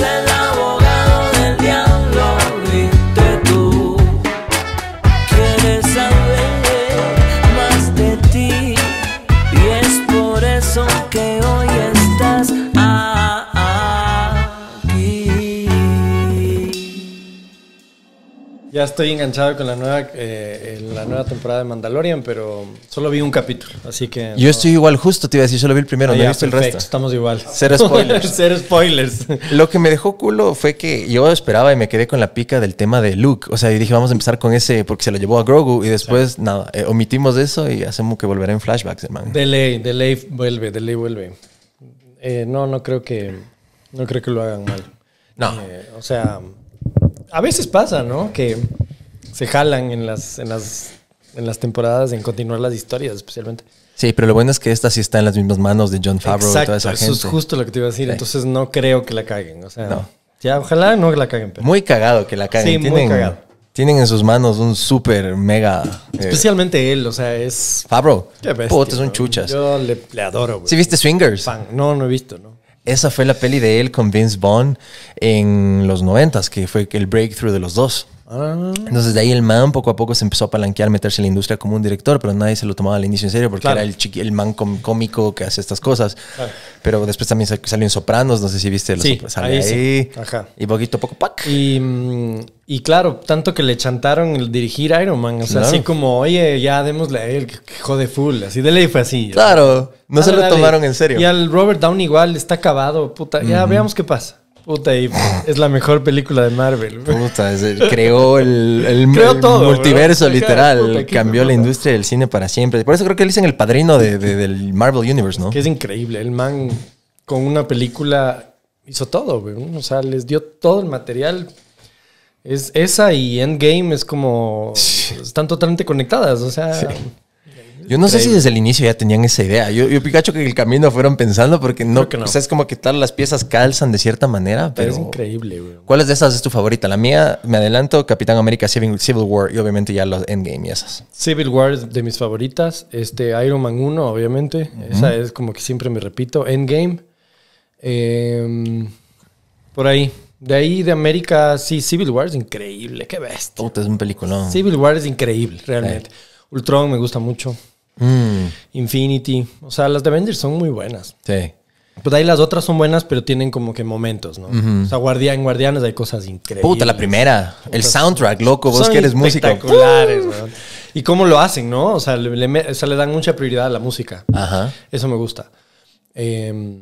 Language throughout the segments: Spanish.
Send estoy enganchado con la nueva, eh, la nueva temporada de Mandalorian, pero solo vi un capítulo, así que... Yo estoy igual, justo te iba a decir, solo vi el primero, no he visto el resto. Estamos igual. Ser spoilers. Cero spoilers. Lo que me dejó culo fue que yo esperaba y me quedé con la pica del tema de Luke. O sea, dije, vamos a empezar con ese, porque se lo llevó a Grogu, y después, nada, eh, omitimos eso y hacemos que volverá en flashbacks, hermano. De ley, de ley vuelve, de ley vuelve. Eh, no, no creo que... No creo que lo hagan mal. No. o sea a veces pasa, ¿no? Que se jalan en las, en las, en las temporadas en continuar las historias, especialmente. Sí, pero lo bueno es que esta sí está en las mismas manos de John Favreau y toda esa gente. Eso es justo lo que te iba a decir. Entonces no creo que la caguen. O sea, no. ya ojalá no la caguen. Muy cagado que la caguen. Sí, muy cagado. Tienen en sus manos un súper mega. Eh, especialmente él, o sea, es. Favreau. Qué bestia, Puta, son chuchas. Yo le, adoro, güey. ¿Sí viste Swingers? No, no he visto, ¿no? Esa fue la peli de él con Vince Vaughn en los noventas que fue el breakthrough de los dos. Entonces de ahí el man poco a poco se empezó a palanquear, meterse en la industria como un director, pero nadie se lo tomaba al inicio en serio porque era el, el man cómico que hace estas cosas. Pero después también salió en Sopranos, no sé si viste. Los sí, ahí, Y poquito a poco, ¡pac! Y, claro, tanto que le chantaron el dirigir Iron Man, así como, oye, ya démosle a él, que jode full, así de ley fue así. Claro, no se lo tomaron en serio. Y al Robert Down igual está acabado, puta, ya veamos qué pasa. Puta, y es la mejor película de Marvel. Puta, creó el, multiverso, literal. cambió la industria del cine para siempre. Por eso creo que le dicen el padrino del Marvel Universe, ¿no? Que es increíble. El man con una película hizo todo, güey. O sea, les dio todo el material. Es, esa y Endgame es como. Están totalmente conectadas. O sea. Yo no sé si desde el inicio ya tenían esa idea. Yo, yo Pikachu que el camino fueron pensando porque no, O sea, es como que tal las piezas calzan de cierta manera. Pero es increíble, güey. ¿Cuáles de esas es tu favorita? La mía, me adelanto, Capitán América Civil, War y obviamente ya los Endgame y esas. Civil War es de mis favoritas. Este, Iron Man 1, obviamente. Esa es como que siempre me repito. Endgame. Em, por ahí. De ahí de América, sí, Civil War es increíble, qué bestia. Puta, es un peliculón. Civil War es increíble, realmente. Eh. Ultron me gusta mucho. Mm. Infinity. O sea, las de Avengers son muy buenas. Sí. Pues ahí las otras son buenas, pero tienen como que momentos, ¿no? O sea, en Guardianes hay cosas increíbles. Puta, la primera. el soundtrack, loco, vos que eres músico. Espectaculares, Y cómo lo hacen, ¿no? O sea, le, dan mucha prioridad a la música. Ajá. Eso me gusta. Em,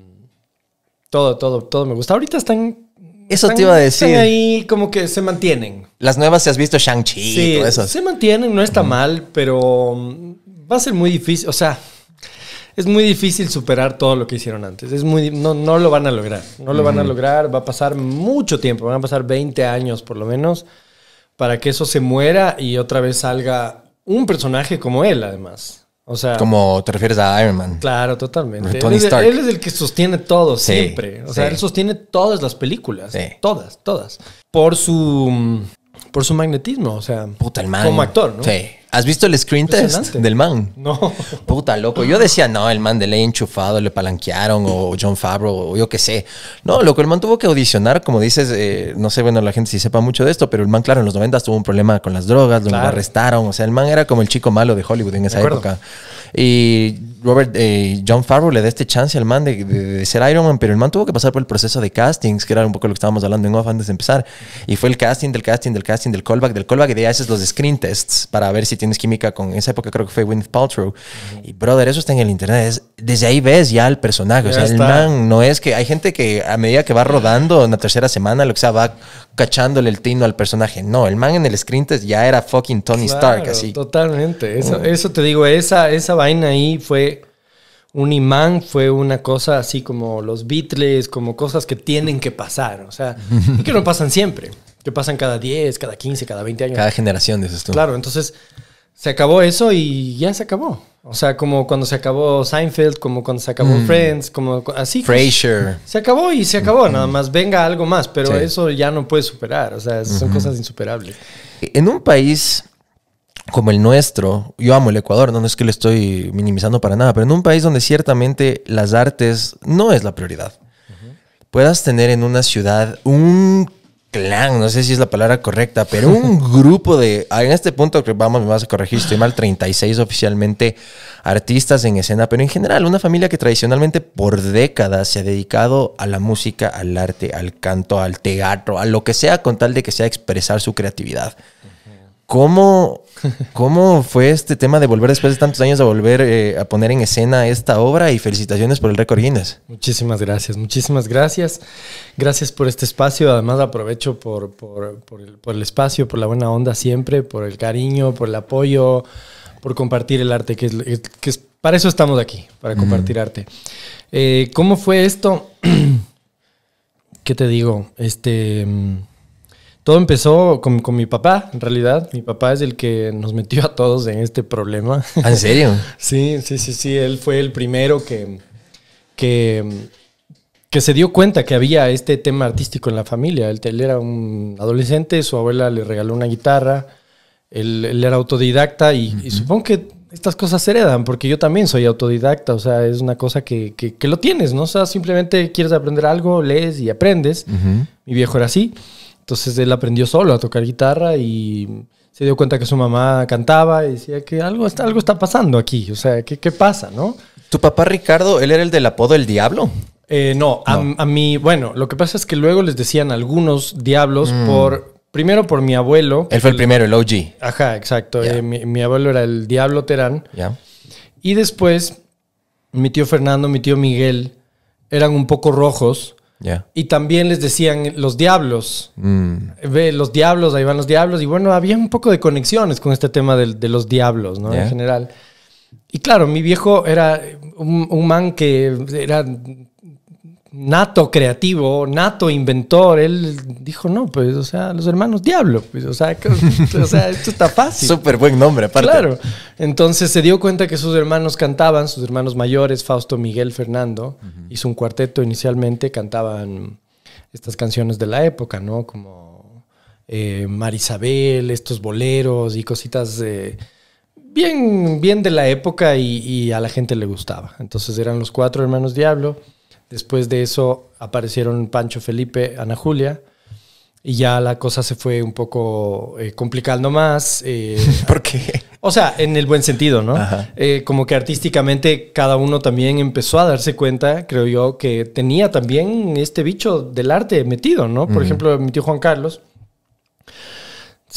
todo, todo, todo me gusta. Ahorita están. Eso te iba a decir. Están ahí como que se mantienen. Las nuevas, si has visto Shang-Chi todo eso. Se mantienen, no está mal, pero mm, va a ser muy difícil, o sea, es muy difícil superar todo lo que hicieron antes. Es muy, no, no lo van a lograr, no lo van a lograr, va a pasar mucho tiempo, van a pasar 20 años por lo menos para que eso se muera y otra vez salga un personaje como él además. O sea, como te refieres a Iron Man. Claro, totalmente. Tony él, es, el que sostiene todo siempre. O sea, él sostiene todas las películas. Todas, todas. Por su por su magnetismo. O sea, como actor, ¿no? Sí. ¿Has visto el screen test del man? No. Puta loco. Yo decía, no, el man de ley enchufado, le palanquearon, o John Favreau, o yo qué sé. No, loco, el man tuvo que audicionar, como dices, eh, no sé, bueno, la gente si sepa mucho de esto, pero el man, claro, en los 90 tuvo un problema con las drogas, lo arrestaron. O sea, el man era como el chico malo de Hollywood en esa época. Y Robert, eh, John Favreau le da este chance al man de, ser Iron Man, pero el man tuvo que pasar por el proceso de castings, que era un poco lo que estábamos hablando en off antes de empezar. Y fue el casting, del casting, del casting, del callback, del callback, y de ahí haces los screen tests para ver si tienes química con, esa época creo que fue Wind Paltrow. Y brother, eso está en el internet. desde ahí ves ya el personaje. o sea, el man no es que hay gente que a medida que va rodando en la tercera semana, lo que sea, va cachándole el tino al personaje. No, el man en el screen test ya era fucking Tony Stark, así. Totalmente. Eso, te digo, esa, esa vaina ahí fue un imán fue una cosa así como los Beatles, como cosas que tienen que pasar, o sea, y que no pasan siempre, que pasan cada 10, cada 15, cada 20 años. Cada generación, dices tú. Claro, entonces se acabó eso y ya se acabó. O sea, como cuando se acabó Seinfeld, como cuando se acabó mm. Friends, como así. Pues, Fraser. Se acabó y se acabó, mm-hmm. nada más venga algo más, pero eso ya no puede superar, o sea, son mm-hmm. cosas insuperables. En un país como el nuestro, yo amo el Ecuador, no, es que lo estoy minimizando para nada, pero en un país donde ciertamente las artes no es la prioridad, puedas tener en una ciudad un clan, no sé si es la palabra correcta, pero un grupo de, ah, en este punto vamos, me vas a corregir, estoy mal, 36 oficialmente artistas en escena, pero en general una familia que tradicionalmente por décadas se ha dedicado a la música, al arte, al canto, al teatro, a lo que sea con tal de que sea expresar su creatividad. ¿Cómo, ¿Cómo fue este tema de volver después de tantos años a volver eh, a poner en escena esta obra? Y felicitaciones por el récord Guinness. Muchísimas gracias, muchísimas gracias. Gracias por este espacio. Además aprovecho por, el, espacio, por la buena onda siempre, por el cariño, por el apoyo, por compartir el arte, que es, que para eso estamos aquí, para compartir arte. Eh, ¿Cómo fue esto? ¿Qué te digo? Este... Mm, todo empezó con, mi papá, en realidad. Mi papá es el que nos metió a todos en este problema. Ah, ¿En serio? sí, sí, sí, sí. Él fue el primero que, que, se dio cuenta que había este tema artístico en la familia. Él, era un adolescente, su abuela le regaló una guitarra, él, era autodidacta y, supongo que estas cosas se heredan, porque yo también soy autodidacta, o sea, es una cosa que, lo tienes, ¿no? O sea, simplemente quieres aprender algo, lees y aprendes. Mi viejo era así. Entonces él aprendió solo a tocar guitarra y se dio cuenta que su mamá cantaba y decía que algo está, algo está pasando aquí, o sea, ¿qué, qué pasa, no? ¿Tu papá Ricardo, él era el del apodo El Diablo? Eh, no, A, mí, bueno, lo que pasa es que luego les decían algunos diablos mm. por... Primero por mi abuelo. Él fue el, primero, el OG. Ajá, exacto. Eh, mi, abuelo era el Diablo Terán. Ya. Y después, mi tío Fernando, mi tío Miguel, eran un poco rojos y también les decían los diablos. Mm. Ve, los diablos, ahí van los diablos. Y bueno, había un poco de conexiones con este tema de, los diablos, ¿no? En general. Y claro, mi viejo era un, un, man que era nato creativo, nato inventor, él dijo, no, pues, o sea, los hermanos Diablo, pues, o sea, esto está fácil. Súper buen nombre, aparte. Claro. Entonces se dio cuenta que sus hermanos cantaban, sus hermanos mayores, Fausto, Miguel, Fernando, hizo un cuarteto inicialmente, cantaban estas canciones de la época, ¿no? Como eh, Marisabel, estos boleros y cositas... Eh, bien, bien de la época y a la gente le gustaba. Entonces eran los cuatro hermanos Diablo. Después de eso aparecieron Pancho Felipe, Ana Julia. Y ya la cosa se fue un poco eh, complicando más. Eh, o sea, en el buen sentido, ¿no? Eh, como que artísticamente cada uno también empezó a darse cuenta, creo yo, que tenía también este bicho del arte metido, ¿no? Por ejemplo, mi tío Juan Carlos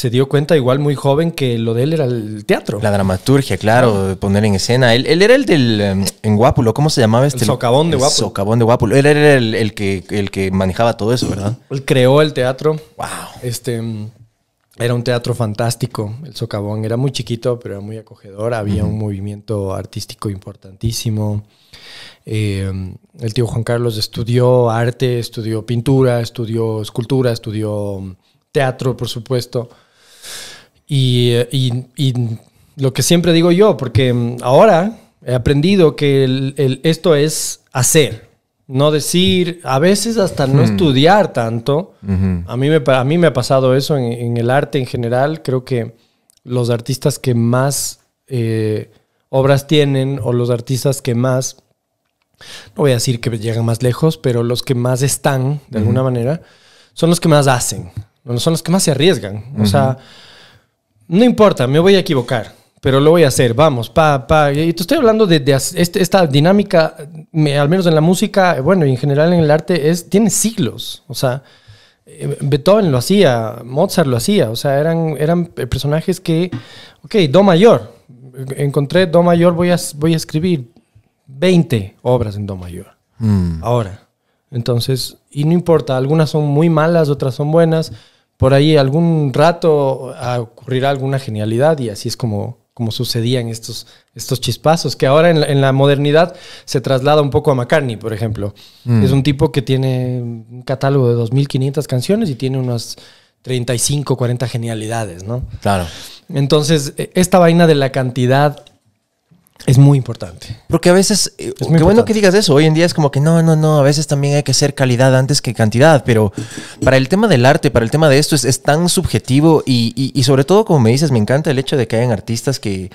se dio cuenta igual muy joven que lo de él era el teatro. La dramaturgia, claro, poner en escena. Él, era el del em, en Guápulo, ¿cómo se llamaba este? El socavón de el socavón de Guápulo. Él era el, que, el que manejaba todo eso, ¿verdad? Él creó el teatro. Wow. Este em, era un teatro fantástico, el socavón. Era muy chiquito, pero era muy acogedor. Había un movimiento artístico importantísimo. Em, el tío Juan Carlos estudió arte, estudió pintura, estudió escultura, estudió teatro, por supuesto. Eh, y, lo que siempre digo yo, porque mm, ahora he aprendido que esto es hacer, no decir, a veces hasta no hmm. estudiar tanto. a, mí me, ha pasado eso en, el arte en general. Creo que los artistas que más eh, obras tienen o los artistas que más, no voy a decir que llegan más lejos, pero los que más están, de alguna manera, son los que más hacen son los que más se arriesgan. O sea, no importa, me voy a equivocar, pero lo voy a hacer, vamos, pa, pa. Y te estoy hablando de, este, esta dinámica, al menos en la música, bueno, y en general en el arte, es, tiene siglos. O sea, eh, Beethoven lo hacía, Mozart lo hacía, o sea, eran, eran personajes que, ok, Do mayor, encontré Do mayor, voy a, voy a escribir 20 obras en Do mayor. Mm. Ahora. Entonces, y no importa, algunas son muy malas, otras son buenas, por ahí algún rato ah, ocurrirá alguna genialidad y así es como, como sucedían estos, estos chispazos, que ahora en la, modernidad se traslada un poco a McCartney, por ejemplo. Mm. Es un tipo que tiene un catálogo de 2.500 canciones y tiene unas 35, 40 genialidades, ¿no? Claro. Entonces, e, esta vaina de la cantidad es muy importante. Porque a veces, eh, es qué bueno que digas eso, hoy en día es como que no, no, no, a veces también hay que ser calidad antes que cantidad, pero para el tema del arte, para el tema de esto, es, tan subjetivo y, y, y sobre todo, como me dices, me encanta el hecho de que hayan artistas que,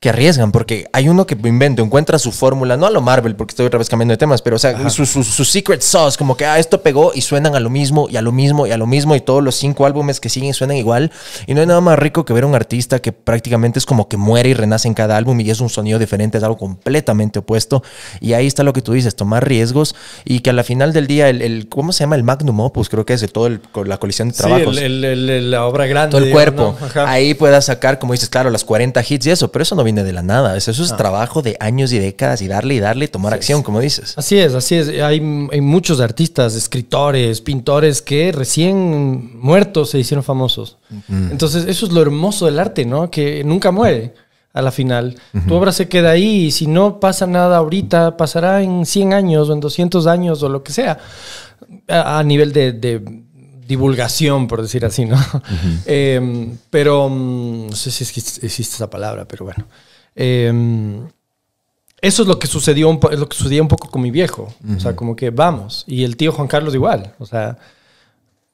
que arriesgan, porque hay uno que invento, encuentra su fórmula, no a lo Marvel, porque estoy otra vez cambiando de temas, pero o sea, su, secret sauce, como que ah, esto pegó y suenan a lo mismo y a lo mismo y a lo mismo y todos los cinco álbumes que siguen suenan igual. Y no hay nada más rico que ver a un artista que prácticamente es como que muere y renace en cada álbum y es un sonido diferente, es algo completamente opuesto. Y ahí está lo que tú dices, tomar riesgos y que a la final del día, el, ¿cómo se llama? El magnum opus, creo que es de toda la colisión de trabajos. la obra grande. Todo el cuerpo. Ahí puedas sacar, como dices, claro, las 40 hits y eso, pero eso no viene de la nada. Eso es ah. trabajo de años y décadas y darle y darle y tomar acción, como dices. Así es, así es. Hay, muchos artistas, escritores, pintores que recién muertos se hicieron famosos. Mm. Entonces, eso es lo hermoso del arte, ¿no? Que nunca muere a la final. Tu obra se queda ahí y si no pasa nada ahorita, pasará en 100 años o en 200 años o lo que sea, a, nivel de, divulgación, por decir así, ¿no? Em, pero, mm, no sé si existe esa palabra, pero bueno. Em, eso es lo que sucedió un, lo que sucedió un poco con mi viejo. O sea, como que vamos. Y el tío Juan Carlos igual. O sea,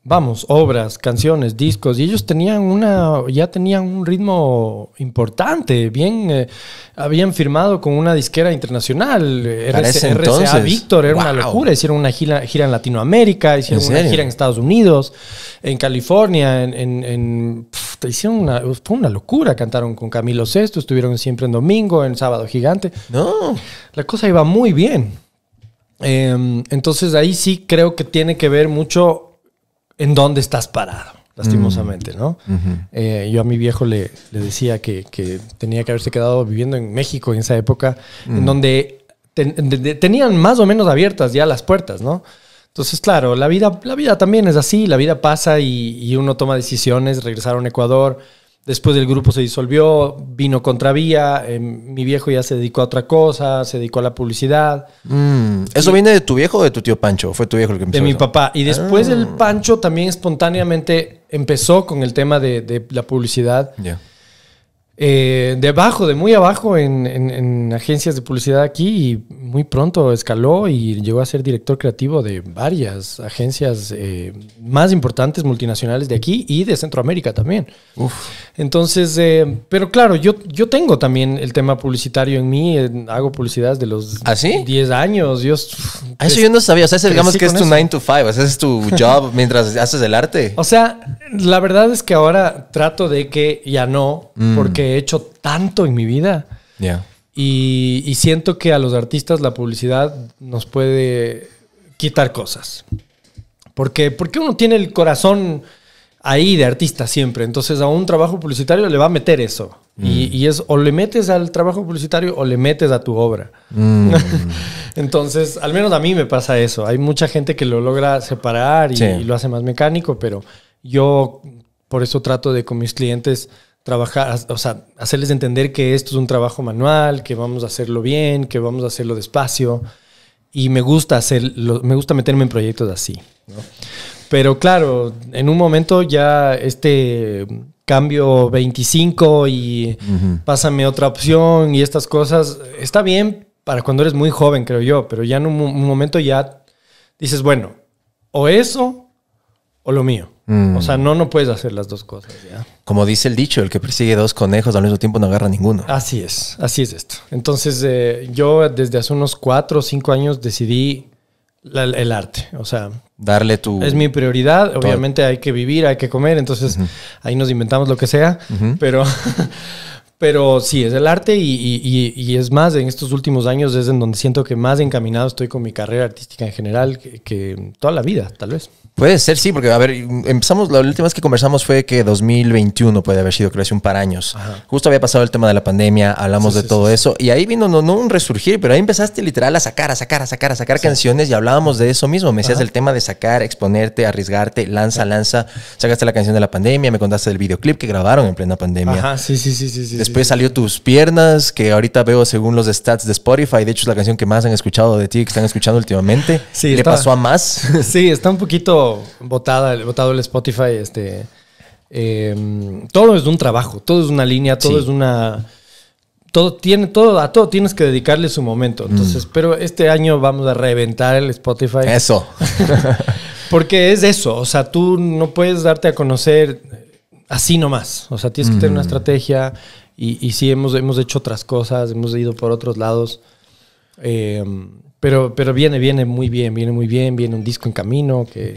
vamos, obras, canciones, discos, y ellos tenían una, ya tenían un ritmo importante, bien, eh, habían firmado con una disquera internacional, eh, RCA, Víctor, era una locura, hicieron una gira, en Latinoamérica, hicieron una gira en Estados Unidos, en California, en, hicieron una, fue una locura, cantaron con Camilo Sesto, estuvieron siempre en domingo, en sábado gigante. No. La cosa iba muy bien. Em, entonces ahí sí creo que tiene que ver mucho en dónde estás parado, lastimosamente, mm. ¿no? Eh, yo a mi viejo le, decía que, tenía que haberse quedado viviendo en México en esa época, en mm. donde tenían más o menos abiertas ya las puertas, ¿no? Entonces, claro, la vida, la vida también es así, la vida pasa y, y uno toma decisiones, regresar a un Ecuador, Después el grupo se disolvió, vino Contravía, eh, mi viejo ya se dedicó a otra cosa, se dedicó a la publicidad. Mm, ¿Eso viene de tu viejo o de tu tío Pancho? ¿Fue tu viejo el que empezó? De mi papá. Y después ah. el Pancho también espontáneamente empezó con el tema de, la publicidad eh, de de muy abajo en, agencias de publicidad aquí y muy pronto escaló y llegó a ser director creativo de varias agencias eh, más importantes multinacionales de aquí y de Centroamérica también. Entonces, eh, pero claro, yo, yo tengo también el tema publicitario en mí, eh, hago publicidad de los 10 ¿Ah, años. Yo, ah, eso yo no sabía, o sea, digamos que es tu 9 to 5, o sea, es tu job mientras haces el arte. O sea, la verdad es que ahora trato de que ya no, mm. porque he hecho tanto en mi vida. Y, siento que a los artistas la publicidad nos puede quitar cosas. Porque, porque uno tiene el corazón ahí de artista siempre. Entonces a un trabajo publicitario le va a meter eso. Y, mm. es o le metes al trabajo publicitario o le metes a tu obra. Mm. Entonces, al menos a mí me pasa eso. Hay mucha gente que lo logra separar y, lo hace más mecánico, pero yo por eso trato de con mis clientes trabajar, o sea, hacerles entender que esto es un trabajo manual, que vamos a hacerlo bien, que vamos a hacerlo despacio. Y me gusta hacerlo, me gusta meterme en proyectos así. ¿no? Pero claro, en un momento ya este cambio 25 y pásame otra opción y estas cosas, está bien para cuando eres muy joven, creo yo, pero ya en un, momento ya dices, bueno, o eso o lo mío. Mm. O sea, no, no puedes hacer las dos cosas. ¿ya? como dice el dicho, el que persigue dos conejos al mismo tiempo no agarra ninguno. Así es, así es esto. Entonces, eh, yo desde hace unos cuatro o cinco años decidí el arte, o sea... Darle tu... Es mi prioridad, obviamente hay que vivir, hay que comer, entonces ahí nos inventamos lo que sea, pero... pero sí, es el arte y, es más, en estos últimos años es en donde siento que más encaminado estoy con mi carrera artística en general que, que toda la vida, tal vez. Puede ser, sí, porque a ver, empezamos, la última vez que conversamos fue que 2021 puede haber sido, creo, hace un par años. Justo había pasado el tema de la pandemia, hablamos de todo eso, y ahí vino no, no, un resurgir, pero ahí empezaste literal a sacar, a sacar, a sacar, a sacar canciones y hablábamos de eso mismo. Me decías el tema de sacar, exponerte, arriesgarte, lanza, lanza. Sacaste la canción de la pandemia, me contaste del videoclip que grabaron en plena pandemia. Ajá, sí, sí, sí, sí. Después salió tus piernas, que ahorita veo según los stats de Spotify, de hecho es la canción que más han escuchado de ti, que están escuchando últimamente. Sí, ¿Le pasó a más? Sí, está un poquito votado botado el Spotify, este. Em, todo es de un trabajo, todo es una línea, todo es una. Todo tiene, todo, a todo tienes que dedicarle su momento. Mm. Entonces, pero este año vamos a reventar el Spotify. Eso. Porque es eso. O sea, tú no puedes darte a conocer así nomás. O sea, tienes que tener una mm. estrategia. Y, y sí, hemos, hemos hecho otras cosas, hemos ido por otros lados. Em, pero, pero viene, viene muy bien, viene muy bien, viene un disco en camino que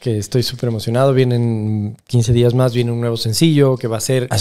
que estoy súper emocionado. Vienen 15 días más, viene un nuevo sencillo que va a ser. ¿Ah,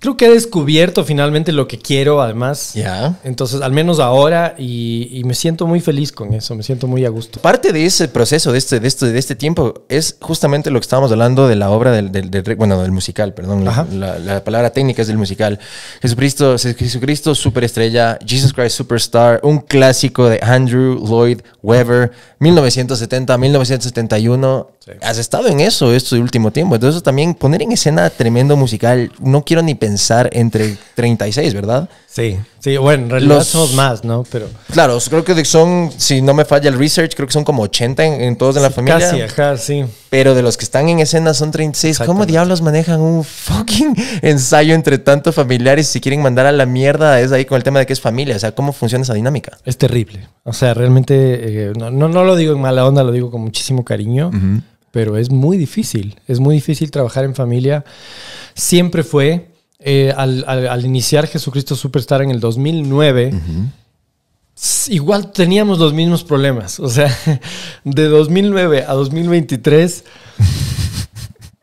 Creo que he descubierto finalmente lo que quiero, además. Ya. Entonces, al menos ahora, y, me siento muy feliz con eso, me siento muy a gusto. Parte de ese proceso, de este, de este, de este tiempo, es justamente lo que estábamos hablando de la obra del, bueno, del musical, perdón. La, palabra técnica es del musical. Jesucristo, Jesucristo Superestrella, Jesus Christ Superstar, un clásico de Andrew Lloyd Webber, 1970, 1971. Has estado en eso de este último tiempo. Entonces, también poner en escena tremendo musical, no quiero ni pensar pensar entre 36, ¿verdad? Sí, sí, bueno, en realidad Los, somos más, ¿no? Pero... Claro, creo que son, si no me falla el research, creo que son como 80 en, todos en la familia. Casi, ajá, sí. Pero de los que están en escena son 36. ¿Cómo diablos manejan un fucking ensayo entre tantos familiares si quieren mandar a la mierda? Es ahí con el tema de que es familia, o sea, ¿cómo funciona esa dinámica? Es terrible. O sea, realmente, eh, no, no, lo digo en mala onda, lo digo con muchísimo cariño. pero es muy difícil, es muy difícil trabajar en familia. Siempre fue, eh, al, iniciar Jesucristo Superstar en el 2009, igual teníamos los mismos problemas. O sea, de 2009 a 2023,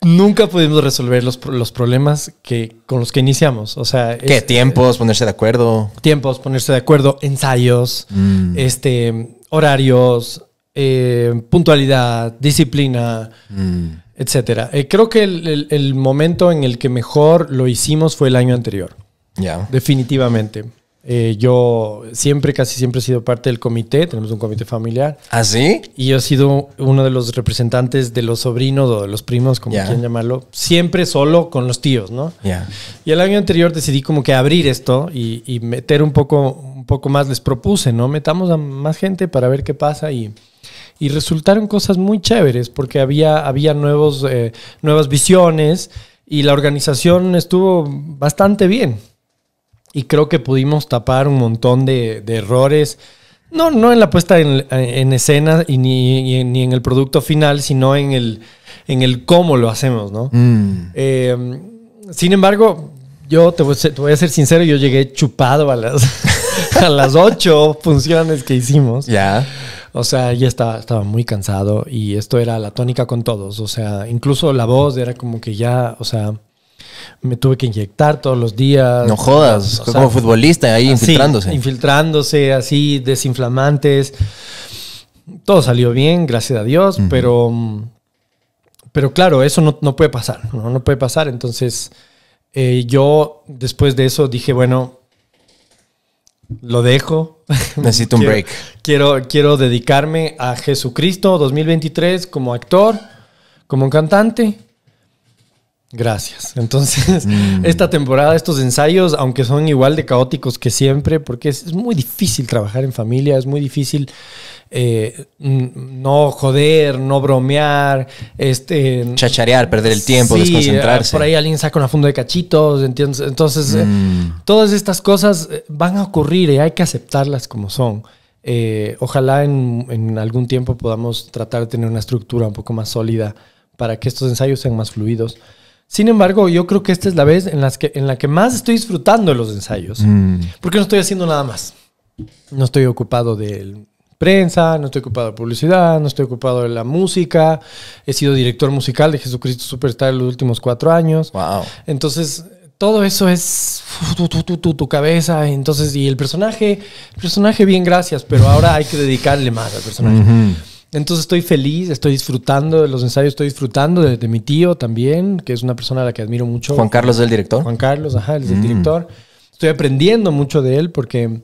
nunca pudimos resolver los, los, problemas que, con los que iniciamos. O sea, ¿qué? tiempos, eh, ponerse de acuerdo. Tiempos, ponerse de acuerdo, ensayos, mm. este, horarios, eh, puntualidad, disciplina. Mm etcétera. Eh, creo que el, el, momento en el que mejor lo hicimos fue el año anterior. Ya. Definitivamente. Eh, yo siempre, casi siempre he sido parte del comité, tenemos un comité familiar. ¿Ah, sí? Y yo he sido uno de los representantes de los sobrinos o de los primos, como quieran llamarlo, siempre solo con los tíos, ¿no? Ya. Y el año anterior decidí como que abrir esto y, y, meter un poco, un poco más, les propuse, ¿no? Metamos a más gente para ver qué pasa y y resultaron cosas muy chéveres porque había, había nuevos, eh, nuevas visiones y la organización estuvo bastante bien. Y creo que pudimos tapar un montón de, errores. No, no en la puesta en, escena y ni, en el producto final, sino en el, en el cómo lo hacemos, ¿no? Mm. Eh, sin embargo, yo te voy, a ser sincero, yo llegué chupado a las, a las ocho funciones que hicimos. Ya. O sea, ya estaba, estaba muy cansado y esto era la tónica con todos. O sea, incluso la voz era como que ya, o sea, me tuve que inyectar todos los días. No jodas, como futbolista ahí ah, infiltrándose. Infiltrándose, así, desinflamantes. Todo salió bien, gracias a Dios, pero, pero claro, eso no, puede pasar, ¿no? puede pasar. Entonces, eh, yo después de eso dije, bueno, lo dejo. Necesito un break. Quiero, quiero dedicarme a Jesucristo 2023 como actor, como cantante Gracias. Entonces, mm. esta temporada, estos ensayos, aunque son igual de caóticos que siempre, porque es, muy difícil trabajar en familia, es muy difícil eh, no joder, no bromear, este... Chacharear, perder el tiempo, desconcentrarse. Por ahí alguien saca una funda de cachitos, Entonces, eh, mm. todas estas cosas eh, van a ocurrir y hay que aceptarlas como son. ojalá en algún tiempo podamos tratar de tener una estructura un poco más sólida para que estos ensayos sean más fluidos sin embargo, yo creo que esta es la vez en, las que, en la que más estoy disfrutando de los ensayos, mm. porque no estoy haciendo nada más. No estoy ocupado de prensa, no estoy ocupado de publicidad, no estoy ocupado de la música. He sido director musical de Jesucristo Superstar los últimos cuatro años. Wow. Entonces, todo eso es tu, cabeza. Entonces, y el personaje, personaje, bien, gracias, pero ahora hay que dedicarle más al personaje. Entonces estoy feliz, estoy disfrutando de los ensayos, estoy disfrutando de, mi tío también, que es una persona a la que admiro mucho. Juan Carlos es el director. Juan Carlos, ajá, es el mm. director. Estoy aprendiendo mucho de él porque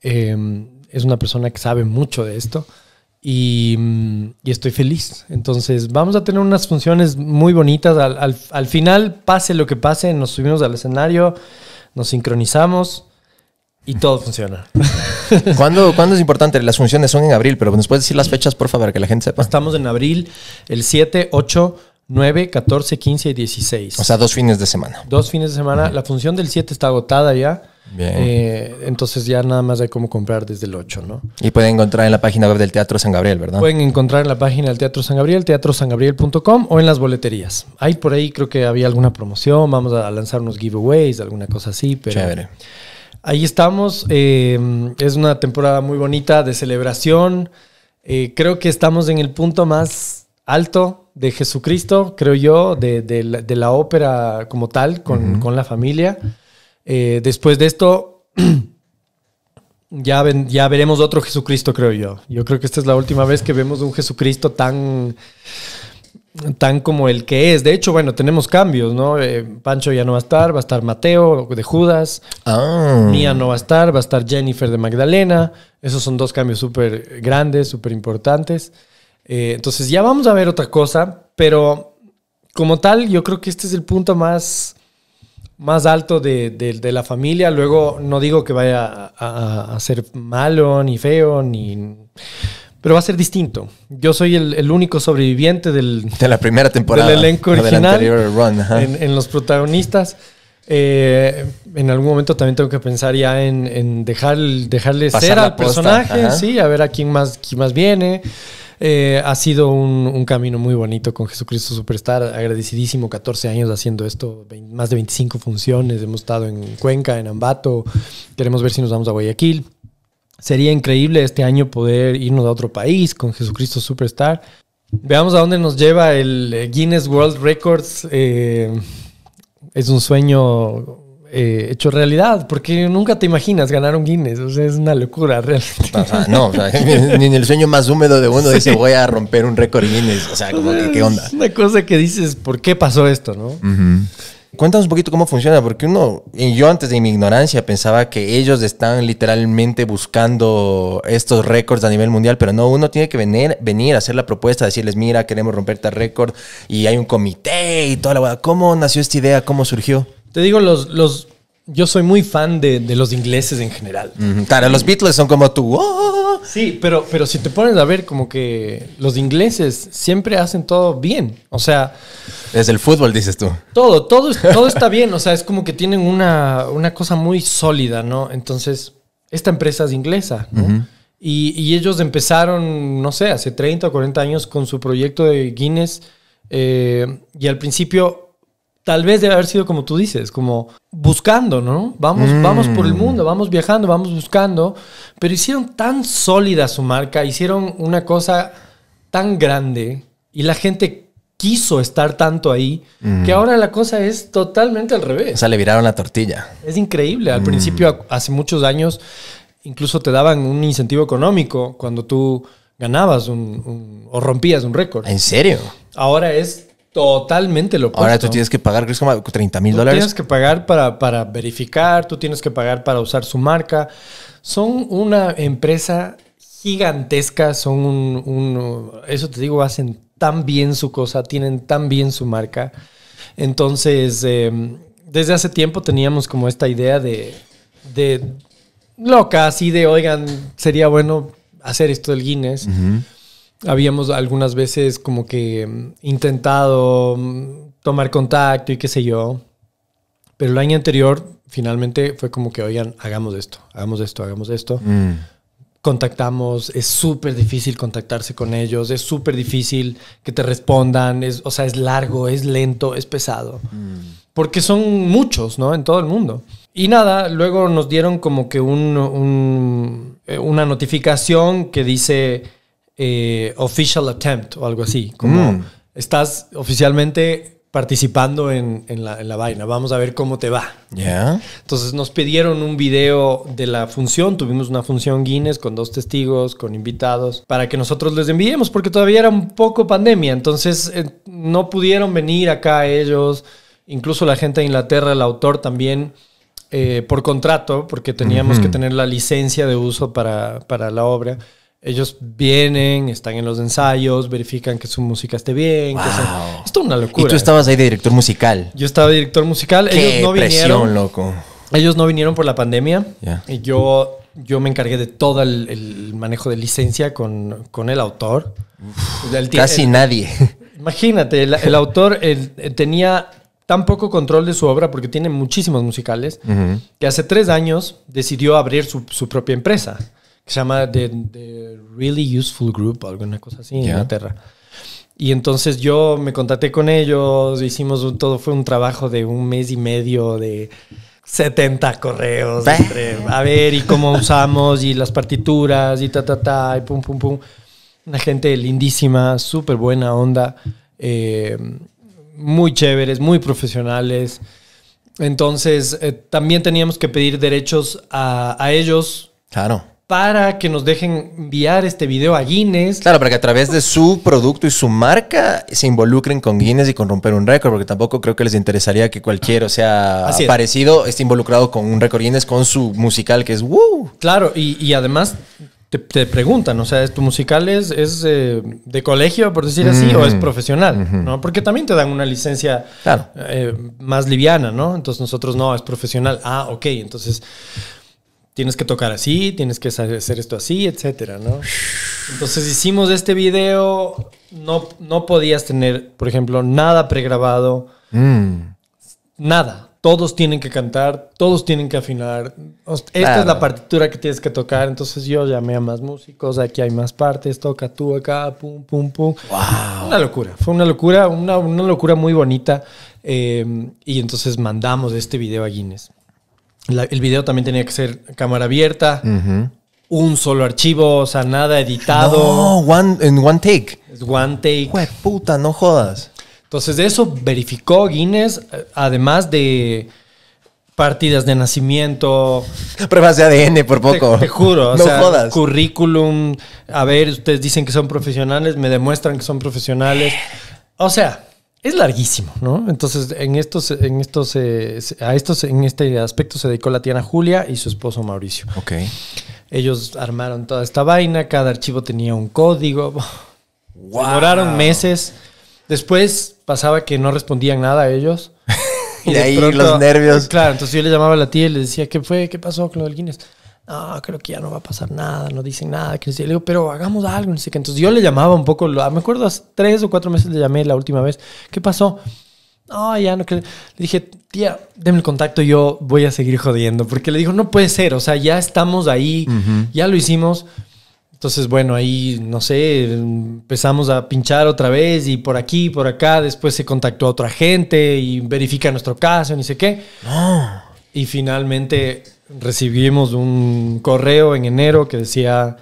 em, es una persona que sabe mucho de esto. Y, estoy feliz. Entonces, vamos a tener unas funciones muy bonitas. al, final, pase lo que pase, nos subimos al escenario, nos sincronizamos y todo funciona. ¿Cuándo, es importante? Las funciones son en abril, pero nos puedes decir las fechas, por favor, que la gente sepa. Estamos en abril, el 7, 8, 9, 14, 15 y 16. O sea, dos fines de semana. Dos fines de semana. La función del 7 está agotada ya. Bien. Eh, entonces ya nada más hay como comprar desde el 8, ¿no? Y pueden encontrar en la página web del Teatro San Gabriel, ¿verdad? Pueden encontrar en la página del Teatro San Gabriel, teatrosangabriel.com o en las boleterías. Ahí por ahí creo que había alguna promoción, vamos a lanzar unos giveaways, alguna cosa así, pero... Chévere. Ahí estamos. Eh, es una temporada muy bonita de celebración. Eh, creo que estamos en el punto más alto de Jesucristo, creo yo, de, la, ópera como tal, con, la familia. Eh, después de esto, ya veremos otro Jesucristo, creo yo. Yo creo que esta es la última vez que vemos un Jesucristo tan tan como el que es. De hecho, bueno, tenemos cambios, ¿no? Eh, Pancho ya no va a estar, va a estar Mateo de Judas, ah. Mía no va a estar, va a estar Jennifer de Magdalena. Esos son dos cambios súper grandes, súper importantes. Eh, entonces ya vamos a ver otra cosa, pero como tal, yo creo que este es el punto más, más alto de, la familia. Luego no digo que vaya a ser malo, ni feo, ni pero va a ser distinto. Yo soy el, único sobreviviente del, de la primera temporada. Del elenco original. En, los protagonistas. Eh, en algún momento también tengo que pensar ya en, dejar, dejarle ser al personaje. Sí, a ver a quién más, quién más viene. Eh, ha sido un, camino muy bonito con Jesucristo Superstar. Agradecidísimo, 14 años haciendo esto, más de 25 funciones. Hemos estado en Cuenca, en Ambato. Queremos ver si nos vamos a Guayaquil. Sería increíble este año poder irnos a otro país con Jesucristo Superstar. Veamos a dónde nos lleva el eh, Guinness World Records. Eh, es un sueño eh, hecho realidad, porque nunca te imaginas ganar un Guinness, o sea, es una locura real. no, ni, en el sueño más húmedo de uno dice voy a romper un récord Guinness, o sea, como que qué onda. Es una cosa que dices, ¿por qué pasó esto, no? Cuéntanos un poquito cómo funciona, porque uno, yo antes de mi ignorancia pensaba que ellos están literalmente buscando estos récords a nivel mundial, pero no, uno tiene que venir, venir a hacer la propuesta, decirles, mira, queremos romper tal récord, y hay un comité y toda la ¿Cómo nació esta idea? ¿Cómo surgió? Te digo, los, los, yo soy muy fan de, los ingleses en general. Claro, los Beatles son como tú. ¡Oh! Sí, pero, pero si te pones a ver, como que los ingleses siempre hacen todo bien. O sea. Es el fútbol, dices tú. Todo, todo, todo está bien. O sea, es como que tienen una, cosa muy sólida, ¿no? Entonces, esta empresa es inglesa, y, ellos empezaron, no sé, hace 30 o 40 años con su proyecto de Guinness. Eh, y al principio tal vez debe haber sido como tú dices, como buscando, ¿no? Vamos, mm. vamos por el mundo, vamos viajando, vamos buscando, pero hicieron tan sólida su marca, hicieron una cosa tan grande y la gente quiso estar tanto ahí que mm. ahora la cosa es totalmente al revés. O sea, le viraron la tortilla. Es increíble. Al mm. principio, hace muchos años, incluso te daban un incentivo económico cuando tú ganabas o rompías un récord. ¿En serio? Ahora es Totalmente lo opuesto. Ahora tú tienes que pagar, como 30 mil dólares. Tienes que pagar para, para verificar, tú tienes que pagar para usar su marca. Son una empresa gigantesca, son un, eso te digo, hacen tan bien su cosa, tienen tan bien su marca. Entonces, em, desde hace tiempo teníamos como esta idea de, loca, así de, oigan, sería bueno hacer esto del Guinness habíamos algunas veces como que mm, intentado mm, tomar contacto y qué sé yo. Pero el año anterior finalmente fue como que, oigan, hagamos esto, hagamos esto, hagamos esto. Mm. Contactamos, es súper difícil contactarse con ellos, es súper difícil que te respondan, es, o sea, es largo, es lento, es pesado. Porque son muchos, ¿no? En todo el mundo. Y nada, luego nos dieron como que un, eh, una notificación que dice, eh, official attempt o algo así. Como mm. estás oficialmente participando en, la, vaina. Vamos a ver cómo te va. Entonces nos pidieron un video de la función. Tuvimos una función Guinness con dos testigos, con invitados, para que nosotros les enviemos, porque todavía era un poco pandemia. Entonces eh, no pudieron venir acá ellos. Incluso la gente de Inglaterra, el autor también, eh, por contrato, porque teníamos que tener la licencia de uso para la obra ellos vienen, están en los ensayos, verifican que su música esté bien. Esto Es una locura. Y tú estabas ahí de director musical. Yo estaba de director musical. ellos no presión, loco. Ellos no vinieron por la pandemia. Y yo, yo me encargué de todo el, manejo de licencia con, el autor. casi nadie. Imagínate, el, autor eh, tenía tan poco control de su obra porque tiene muchísimos musicales que hace tres años decidió abrir su propia empresa se llama The, Really Useful Group, alguna cosa así, en Inglaterra. Y entonces yo me contacté con ellos, hicimos un, todo, fue un trabajo de un mes y medio de 70 correos, a ver, y cómo usamos, y las partituras, y ta, ta, ta, y pum, pum, pum. Una gente lindísima, súper buena onda, eh, muy chéveres, muy profesionales. Entonces, eh, también teníamos que pedir derechos a, a ellos. Claro para que nos dejen enviar este video a Guinness. Claro, para que a través de su producto y su marca se involucren con Guinness y con romper un récord, porque tampoco creo que les interesaría que cualquier, o sea, parecido esté involucrado con un récord Guinness con su musical que es ¡Woo! Claro, y, además te, preguntan, o sea, ¿tu musical es, eh, de colegio, por decir así, o es profesional? ¿no? Porque también te dan una licencia eh, más liviana, ¿no? Entonces nosotros no, es profesional. Ah, ok, entonces tienes que tocar así, tienes que hacer esto así, etcétera, ¿no? Entonces hicimos este video, no, no podías tener, por ejemplo, nada pregrabado, mm. nada. Todos tienen que cantar, todos tienen que afinar. Esta es la partitura que tienes que tocar. Entonces yo llamé a más músicos, aquí hay más partes, toca tú acá, pum, pum, pum. Wow. Una locura, fue una locura, una, locura muy bonita. Eh, y entonces mandamos este video a Guinness el video también tenía que ser cámara abierta, un solo archivo, o sea, nada editado. No, one, en one take. Es One take. Güey, puta, no jodas. Entonces, de eso verificó Guinness, eh, además de partidas de nacimiento. Pruebas de ADN, por poco. Te, juro. O sea, jodas. Currículum. A ver, ustedes dicen que son profesionales, me demuestran que son profesionales. O sea, es larguísimo, ¿no? Entonces, en estos, en estos, eh, a estos, en este aspecto se dedicó la tía Julia y su esposo Mauricio. Ok. Ellos armaron toda esta vaina, cada archivo tenía un código. Wow. Demoraron meses. Después pasaba que no respondían nada a ellos. y de, ahí los nervios. Claro, entonces yo le llamaba a la tía y le decía, ¿qué fue? ¿Qué pasó con lo del Guinness? Ah, creo que ya no va a pasar nada, no dicen nada, que le digo, pero hagamos algo, no sé qué. Entonces yo le llamaba un poco, me acuerdo, hace tres o cuatro meses le llamé la última vez, ¿qué pasó? No, ya no, que le dije, tía, denme el contacto, yo voy a seguir jodiendo, porque le digo, no puede ser, o sea, ya estamos ahí, ya lo hicimos. Entonces, bueno, ahí, no sé, empezamos a pinchar otra vez y por aquí, por acá, después se contactó a otra gente y verifica nuestro caso, ni sé qué. No. Y finalmente recibimos un correo en enero que decía,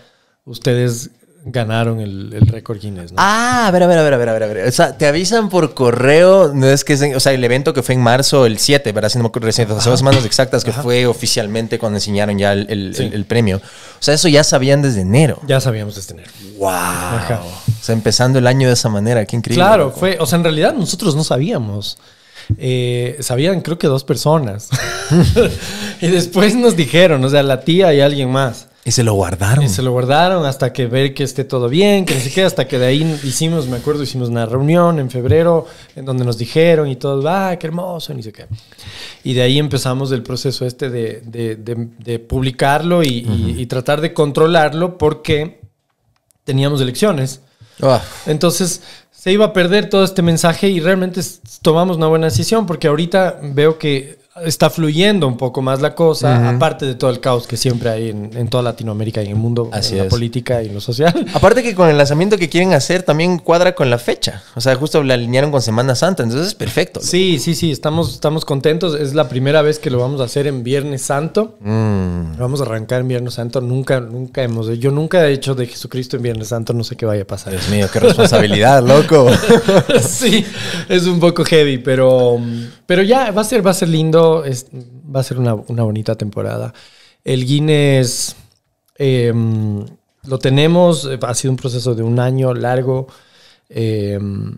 ustedes ganaron el, récord Guinness. Ah, a ver, a ver, a ver, a ver, a ver. O sea, te avisan por correo, no es que o sea, el evento que fue en marzo, el 7, ¿verdad? Si no me acuerdo, recién, hace dos semanas exactas que fue oficialmente cuando enseñaron ya el, premio. O sea, eso ya sabían desde enero. Ya sabíamos desde enero. ¡Wow! O sea, empezando el año de esa manera, qué increíble. Claro, fue, o sea, en realidad nosotros no sabíamos. Eh, sabían creo que dos personas. y después nos dijeron, o sea, la tía y alguien más. Y se lo guardaron. Y se lo guardaron hasta que ver que esté todo bien, que no sé qué, hasta que de ahí hicimos, me acuerdo, hicimos una reunión en febrero en donde nos dijeron y todo, va ah, qué hermoso, ni sé qué. Y de ahí empezamos el proceso este de, publicarlo y, tratar de controlarlo porque teníamos elecciones Ah. Entonces se iba a perder todo este mensaje y realmente tomamos una buena decisión porque ahorita veo que está fluyendo un poco más la cosa, aparte de todo el caos que siempre hay en, toda Latinoamérica y en el mundo, Así la política y lo social. Aparte que con el lanzamiento que quieren hacer también cuadra con la fecha, o sea, justo la alinearon con Semana Santa, entonces es perfecto. Sí, sí, sí, estamos, estamos contentos, es la primera vez que lo vamos a hacer en Viernes Santo, mm. vamos a arrancar en Viernes Santo, nunca, nunca hemos, yo nunca he hecho de Jesucristo en Viernes Santo, no sé qué vaya a pasar. Dios mío, qué responsabilidad, loco. sí, es un poco heavy, pero... Um, pero ya va a ser, va a ser lindo, va a ser una, bonita temporada. El Guinness em, lo tenemos, eh, ha sido un proceso de un año largo em,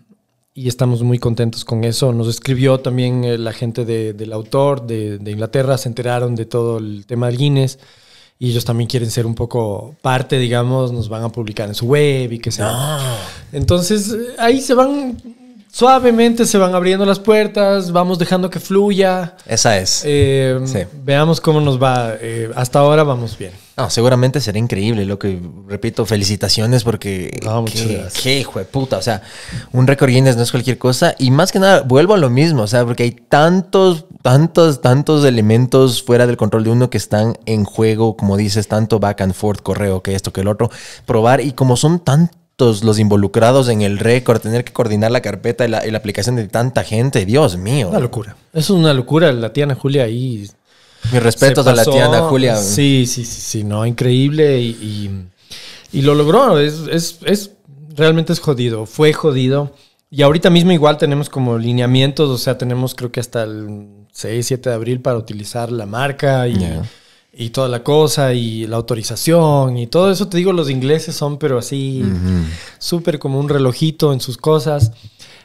y estamos muy contentos con eso. Nos escribió también eh, la gente del autor de, Inglaterra, se enteraron de todo el tema del Guinness y ellos también quieren ser un poco parte, digamos, nos van a publicar en su web y que sea. Entonces, ahí se van suavemente se van abriendo las puertas, vamos dejando que fluya. Esa es. Eh, veamos cómo nos va. Eh, hasta ahora vamos bien. No, seguramente será increíble, lo que repito, felicitaciones porque no, qué, qué, hijo de puta, o sea, un récord Guinness no es cualquier cosa y más que nada vuelvo a lo mismo, o sea, porque hay tantos, tantos, tantos elementos fuera del control de uno que están en juego, como dices, tanto back and forth, correo, que esto, que el otro, probar y como son tantos los involucrados en el récord, tener que coordinar la carpeta y la, aplicación de tanta gente, Dios mío. Una locura. Es una locura la tía Ana Julia ahí. Mi respeto a la tía Ana Julia. Sí, sí, sí, sí, no, increíble y, y, lo logró. Es, realmente es jodido, fue jodido. Y ahorita mismo igual tenemos como lineamientos, o sea, tenemos creo que hasta el 6, 7 de abril para utilizar la marca y y toda la cosa y la autorización y todo eso. Te digo, los ingleses son, pero así, súper como un relojito en sus cosas.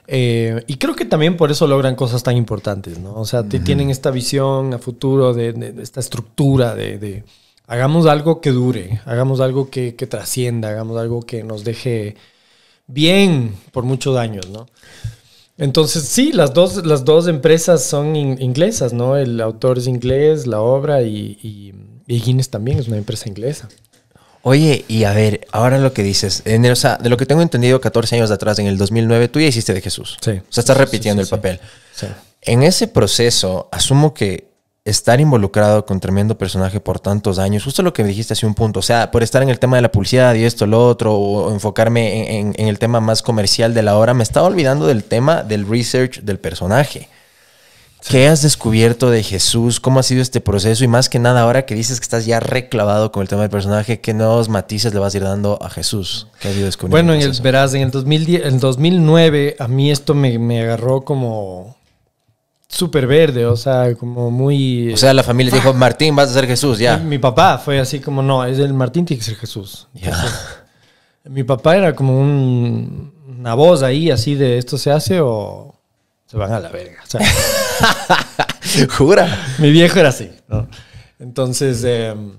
Eh, y creo que también por eso logran cosas tan importantes, ¿no? O sea, tienen esta visión a futuro de, esta estructura de, hagamos algo que dure, hagamos algo que trascienda, hagamos algo que nos deje bien por muchos años, ¿no? Entonces, sí, las dos, las dos empresas son inglesas, ¿no? El autor es inglés, la obra y, Guinness también es una empresa inglesa. Oye, y a ver, ahora lo que dices, de lo que tengo entendido 14 años atrás, en el 2009, tú ya hiciste de Jesús. Sí. O sea, estás repitiendo el papel. Sí. En ese proceso, asumo que estar involucrado con tremendo personaje por tantos años, justo lo que me dijiste hace un punto, o sea, por estar en el tema de la publicidad y esto, lo otro, o enfocarme en, el tema más comercial de la hora, me estaba olvidando del tema del research del personaje. ¿Qué has descubierto de Jesús? ¿Cómo ha sido este proceso? Y más que nada, ahora que dices que estás ya reclavado con el tema del personaje, ¿qué nuevos matices le vas a ir dando a Jesús? ¿Qué has ido Bueno, en el, verás, en el, el 2009 a mí esto me, me agarró como, súper verde, o sea, como muy... O sea, la familia dijo, Martín, vas a ser Jesús, ya. Mi papá fue así como, no, es el Martín tiene que ser Jesús. mi papá era como un, una voz ahí, así de, esto se hace o se van a la verga. Jura. Mi viejo era así, Entonces, em,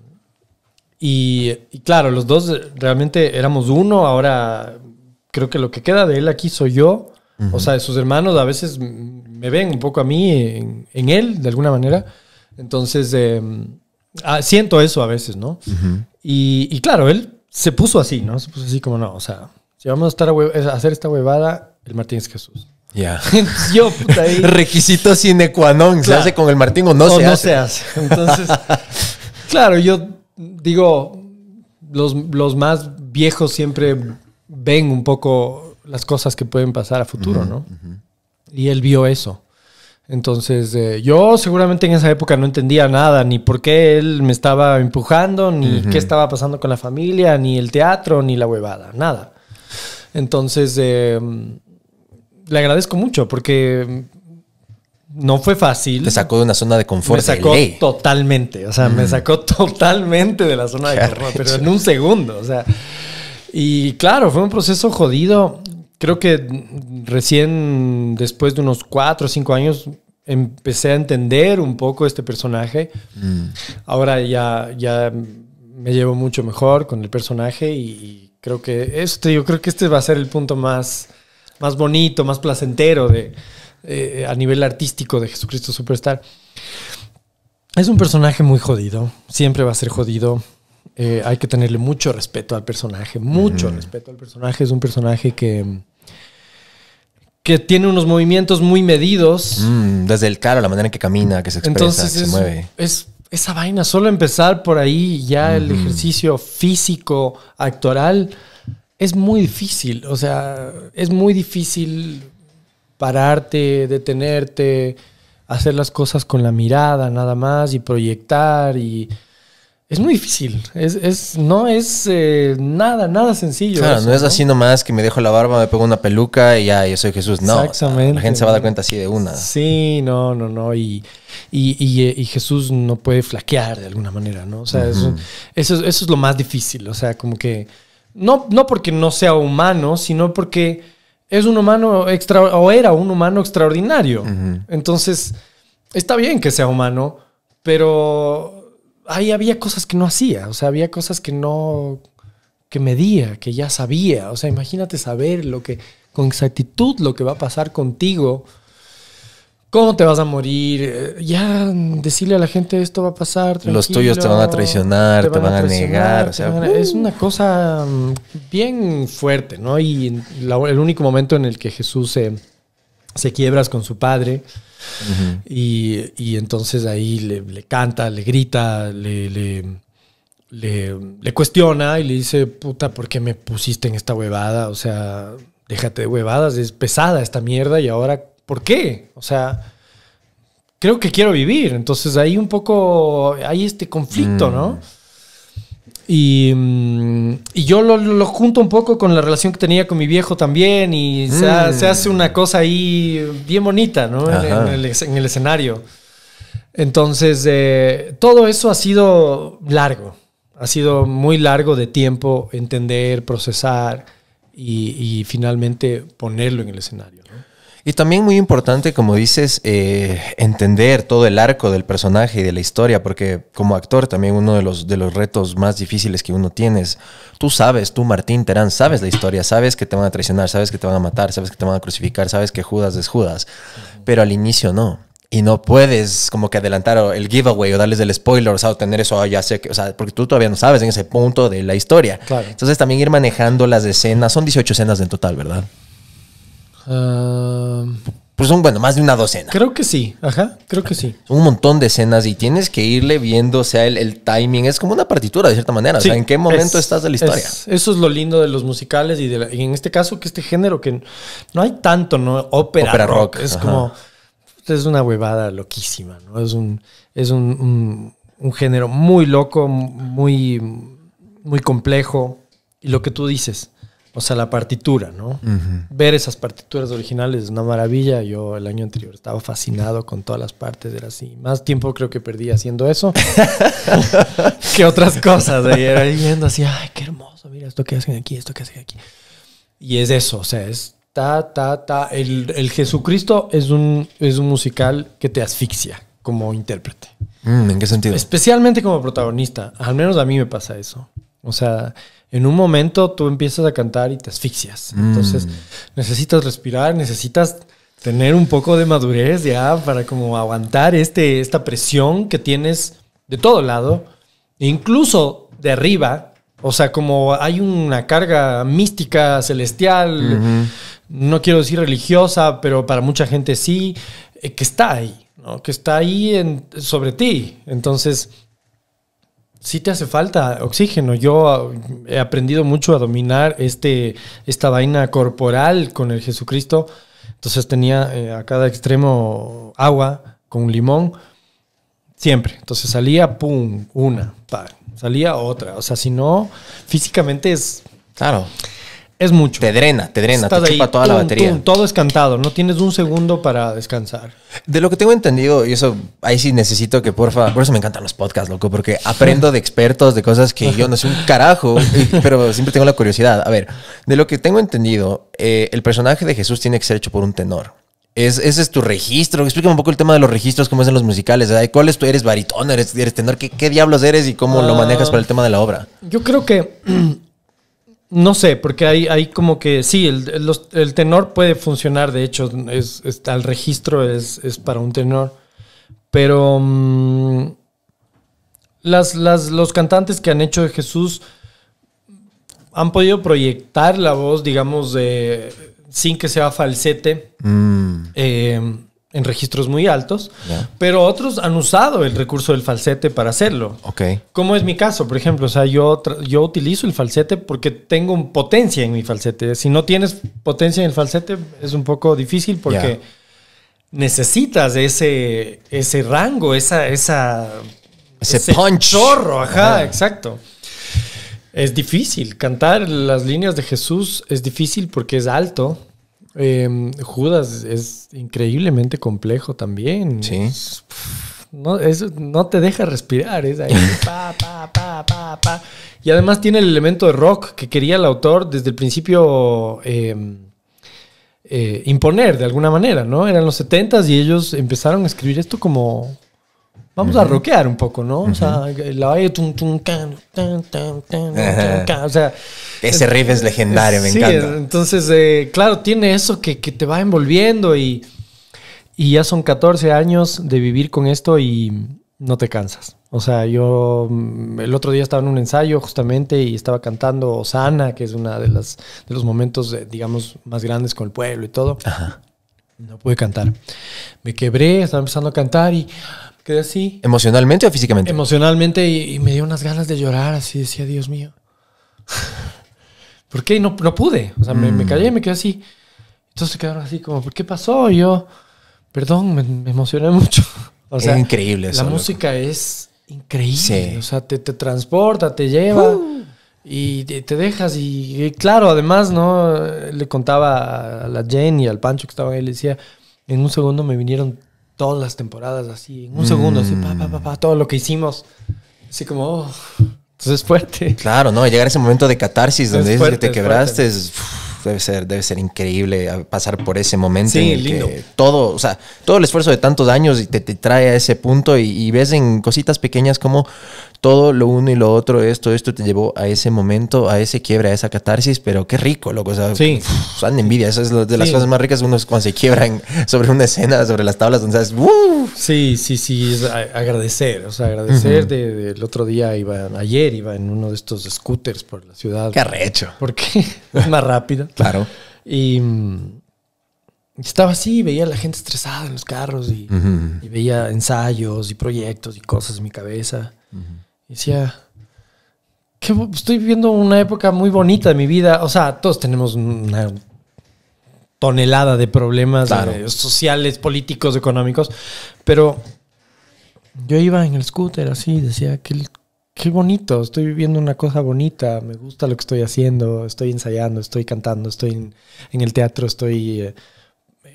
y, y claro, los dos realmente éramos uno, ahora creo que lo que queda de él aquí soy yo o sea, sus hermanos a veces me ven un poco a mí en, él, de alguna manera. Entonces, em, ah, siento eso a veces, ¿no? y, claro, él se puso así, ¿no? Se puso así como, no, o sea, si vamos a, estar a, hacer esta huevada, el Martín es Jesús. Ya. Yo, puta ahí. Requisito sine qua non. ¿Se hace con el Martín o no, no se hace. Entonces, claro, yo digo, los, los más viejos siempre ven un poco las cosas que pueden pasar a futuro, ¿no? Y él vio eso. Entonces, eh, yo seguramente en esa época no entendía nada, ni por qué él me estaba empujando, ni qué estaba pasando con la familia, ni el teatro, ni la huevada, nada. Entonces, eh, le agradezco mucho porque no fue fácil. Te sacó de una zona de confort. Me sacó totalmente, o sea, me mm. sacó totalmente de la zona de confort, pero en un segundo, o sea. Y claro, fue un proceso jodido. Creo que recién, después de unos cuatro o cinco años, empecé a entender un poco este personaje. Mm. Ahora ya, ya me llevo mucho mejor con el personaje y, creo que este, yo creo que este va a ser el punto más, más bonito, más placentero de, eh, a nivel artístico de Jesucristo Superstar. Es un personaje muy jodido, siempre va a ser jodido. Eh, hay que tenerle mucho respeto al personaje, mucho mm. respeto al personaje. Es un personaje que, que tiene unos movimientos muy medidos. Mm, desde el cara, la manera en que camina, que se expresa, que se mueve. Es esa vaina, solo empezar por ahí, ya el ejercicio físico, actoral, es muy difícil. O sea, es muy difícil pararte, detenerte, hacer las cosas con la mirada nada más y proyectar y... Es muy difícil, es, no es eh, nada, nada sencillo. no es así nomás que me dejo la barba, me pongo una peluca y ya, yo soy Jesús. No, la gente se va a dar cuenta así de una. Sí, no, no, no. Y, y, Jesús no puede flaquear de alguna manera, ¿no? O sea, eso, es lo más difícil. O sea, como que no, no porque no sea humano, sino porque es un humano extra, o era un humano extraordinario. Entonces, está bien que sea humano, pero ahí había cosas que no hacía, o sea, había cosas que no, que medía, que ya sabía, o sea, imagínate saber lo que, con exactitud lo que va a pasar contigo, cómo te vas a morir, eh, ya decirle a la gente esto va a pasar. Los tuyos te van a traicionar, te van, a, negar, uh. es una cosa mm, bien fuerte, ¿no? Y el único momento en el que Jesús se se quiebras con su padre. y, entonces ahí le, canta, le grita, le, le, cuestiona y le dice, puta, ¿por qué me pusiste en esta huevada? O sea, déjate de huevadas, es pesada esta mierda y ahora, ¿por qué? O sea, creo que quiero vivir. Entonces ahí un poco, hay este conflicto, mm. ¿no? Mm, y, yo lo, junto un poco con la relación que tenía con mi viejo también y se, mm. hace una cosa ahí bien bonita, ¿no? En, el, escenario. Entonces, eh, todo eso ha sido largo, ha sido muy largo de tiempo entender, procesar y finalmente ponerlo en el escenario. Y también muy importante, como dices, eh, entender todo el arco del personaje y de la historia, porque como actor también uno de los, de los retos más difíciles que uno tiene es, tú sabes, tú Martín Terán, sabes la historia, sabes que te van a traicionar, sabes que te van a matar, sabes que te van a crucificar, sabes que Judas es Judas, pero al inicio no y no puedes como que adelantar el giveaway o darles el spoiler, o sea, tener eso, ya sé que, o sea, porque tú todavía no sabes en ese punto de la historia. Entonces también ir manejando las escenas, son 18 escenas en total, ¿verdad? pues son, bueno, más de una docena. Creo que sí, ajá, creo que sí. Un montón de escenas y tienes que irle viendo, o sea, el, timing. Es como una partitura, de cierta manera. o sea, en qué momento estás de la historia. eso es lo lindo de los musicales y, de en este caso, que este género que no hay tanto, ¿no? Ópera, rock, Es como. Es una huevada loquísima, ¿no? Es un. Es un género muy loco, muy, muy complejo. Y lo que tú dices, o sea, la partitura, ¿no? Ver esas partituras originales es una maravilla. Yo el año anterior estaba fascinado con todas las partes, era así. Más tiempo creo que perdí haciendo eso que otras cosas. ¿eh? Era así, ay, qué hermoso, mira esto que hacen aquí, esto que hacen aquí. Y es eso, o sea, es ta, ta, ta. El, el Jesucristo es un, es un musical que te asfixia como intérprete. Mm, ¿En qué sentido? Especialmente como protagonista. Al menos a mí me pasa eso. O sea, en un momento tú empiezas a cantar y te asfixias. Mm. Entonces necesitas respirar, necesitas tener un poco de madurez ya para como aguantar este, esta presión que tienes de todo lado, incluso de arriba. O sea, como hay una carga mística, celestial, no quiero decir religiosa, pero para mucha gente sí, eh, que está ahí, que está ahí sobre ti. Entonces, si te hace falta oxígeno. Yo ah, he aprendido mucho a dominar este, esta vaina corporal con el Jesucristo. Entonces tenía eh, a cada extremo agua con un limón. Siempre. Entonces salía, pum, una, salía otra. O sea, si no, físicamente es... Claro. Es mucho. Te drena, te drena, te chupa toda la batería. todo es cantado, no tienes un segundo para descansar. De lo que tengo entendido, y eso ahí sí necesito que porfa, por eso me encantan los podcasts, loco, porque aprendo de expertos de cosas que yo no sé un carajo, pero siempre tengo la curiosidad. A ver, de lo que tengo entendido, eh, el personaje de Jesús tiene que ser hecho por un tenor. Es, ese es tu registro. Explícame un poco el tema de los registros, cómo es en los musicales. ¿Cuál es tu? ¿Eres baritón? ¿Eres, tenor? ¿Qué, ¿Qué, diablos eres y cómo lo manejas para el tema de la obra? Yo creo que No sé, porque hay, como que sí, el, tenor puede funcionar, de hecho, es, al registro es, para un tenor, pero mm, las, las, los cantantes que han hecho de Jesús han podido proyectar la voz, digamos, de, sin que sea falsete. Mm. Eh, en registros muy altos, pero otros han usado el recurso del falsete para hacerlo. Ok. Como es mi caso, por ejemplo, o sea, yo, yo utilizo el falsete porque tengo potencia en mi falsete. Si no tienes potencia en el falsete, es un poco difícil porque necesitas ese, ese rango, esa, esa, ese, punch. Chorro, ajá, exacto. Es difícil. Cantar las líneas de Jesús es difícil porque es alto Em, Judas es increíblemente complejo también. Sí. no, te deja respirar, pa, pa, pa, pa, pa. Y además tiene el elemento de rock que quería el autor desde el principio em, eh, imponer de alguna manera, ¿no? Eran los 70 y ellos empezaron a escribir esto como, Vamos a rockear un poco, ¿no? O sea, la tan. O sea, Ese riff es legendario, me sí, encanta. Entonces, eh, claro, tiene eso que, que, te va envolviendo y, y ya son 14 años de vivir con esto y no te cansas. O sea, yo mm, el otro día estaba en un ensayo justamente y estaba cantando Osana, que es una de las de los momentos, eh, digamos, más grandes con el pueblo y todo. Ajá. No pude cantar. Me quebré, estaba empezando a cantar y quedé así. ¿Emocionalmente o físicamente? Emocionalmente y, me dio unas ganas de llorar, así decía, Dios mío. ¿Por qué? No, no pude. O sea, me, me, mm. callé y me quedé así. Entonces se quedaron así como, ¿por qué pasó? yo, perdón, me, emocioné mucho. O sea, es increíble eso. La música es increíble. Sí. O sea, te, transporta, te lleva. Uh. Y te, dejas, y, claro, además, ¿no? Le contaba a la Jen y al Pancho que estaba ahí, le decía, en un segundo me vinieron todas las temporadas así, en un segundo, así, pa, pa, pa, todo lo que hicimos. Así como, oh, entonces es fuerte. Claro, ¿no? Llegar a ese momento de catarsis donde dices que te quebraste debe, ser, debe ser increíble pasar por ese momento en que todo, o sea, todo el esfuerzo de tantos años te, te trae a ese punto y, y, ves en cositas pequeñas como todo lo uno y lo otro, esto, esto te llevó a ese momento, a ese quiebra, a esa catarsis, pero qué rico, loco. O sea, sí. envidia. esas es de las cosas más ricas uno es cuando se quiebran sobre una escena, sobre las tablas, donde sabes, Sí, sí, sí, es agradecer. O sea, agradecer. el otro día iba, ayer iba en uno de estos scooters por la ciudad. Qué recho. Porque es más rápido. claro. Y. Mm, estaba así, veía a la gente estresada en los carros y, veía ensayos y proyectos y cosas en mi cabeza decía, estoy viviendo una época muy bonita de mi vida. O sea, todos tenemos una tonelada de problemas eh, sociales, políticos, económicos. Pero yo iba en el scooter así, decía, qué, bonito, estoy viviendo una cosa bonita, me gusta lo que estoy haciendo, estoy ensayando, estoy cantando, estoy en, el teatro, estoy... Eh,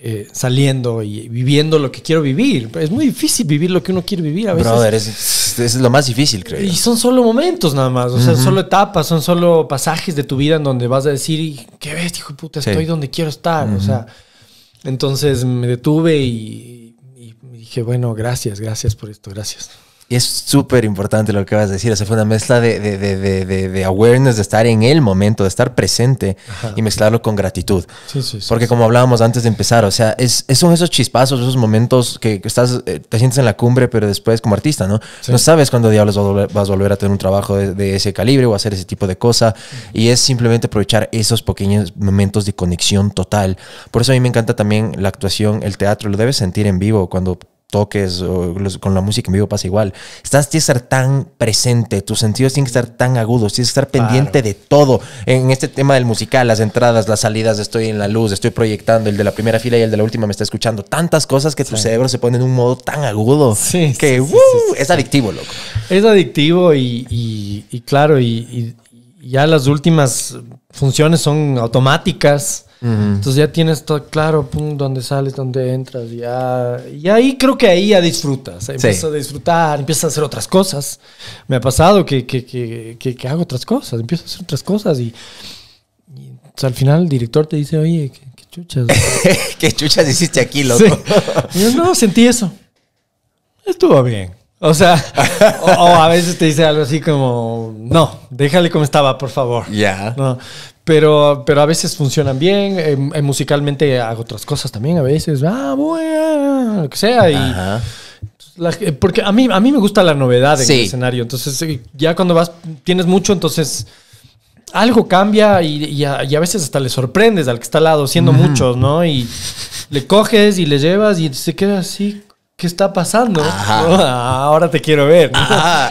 eh, saliendo y viviendo lo que quiero vivir. Es muy difícil vivir lo que uno quiere vivir a veces. es, lo más difícil, creo. Y son solo momentos nada más, o sea, solo etapas, son solo pasajes de tu vida en donde vas a decir, ¿qué ves, hijo puta? Estoy donde quiero estar, o sea. Entonces me detuve y dije, bueno, gracias, gracias por esto, gracias es súper importante lo que vas a decir. O sea, fue una mezcla de, awareness, de estar en el momento, de estar presente y mezclarlo con gratitud. Porque como hablábamos antes de empezar, o sea, es, son esos chispazos, esos momentos que, estás, eh, te sientes en la cumbre, pero después como artista, ¿no? No sabes cuándo diablos vas a, volver, a, tener un trabajo de, ese calibre o hacer ese tipo de cosa. Y es simplemente aprovechar esos pequeños momentos de conexión total. Por eso a mí me encanta también la actuación, el teatro. Lo debes sentir en vivo cuando toques o con la música en vivo pasa igual. Estás, tienes que estar tan presente, tus sentidos tienen que estar tan agudos, tienes que estar pendiente de todo. En este tema del musical, las entradas, las salidas, estoy en la luz, estoy proyectando, el de la primera fila y el de la última me está escuchando. Tantas cosas que tu cerebro se pone en un modo tan agudo que es adictivo, loco. Es adictivo y, claro, y ya las últimas funciones son automáticas entonces ya tienes todo claro, dónde sales, dónde entras, ya. Y ahí creo que ahí ya disfrutas, eh, empiezas a disfrutar, empiezas a hacer otras cosas. Me ha pasado que, que, que, hago otras cosas, empiezo a hacer otras cosas y, al final el director te dice, oye, qué, chuchas. ¿Qué chuchas hiciste aquí, loco? Yo no, sentí eso. Estuvo bien. O sea, o, a veces te dice algo así como, no, déjale como estaba, por favor. Ya. No. Pero, pero a veces funcionan bien. Eh, eh, musicalmente hago otras cosas también. A veces, ah, bueno, lo que sea. Y eh, porque a mí, a mí me gusta la novedad en el escenario. Entonces, ya cuando vas, tienes mucho, entonces algo cambia y, a, veces hasta le sorprendes al que está al lado, siendo muchos, ¿no? Y le coges y le llevas y se queda así ¿qué está pasando? Ah, ahora te quiero ver.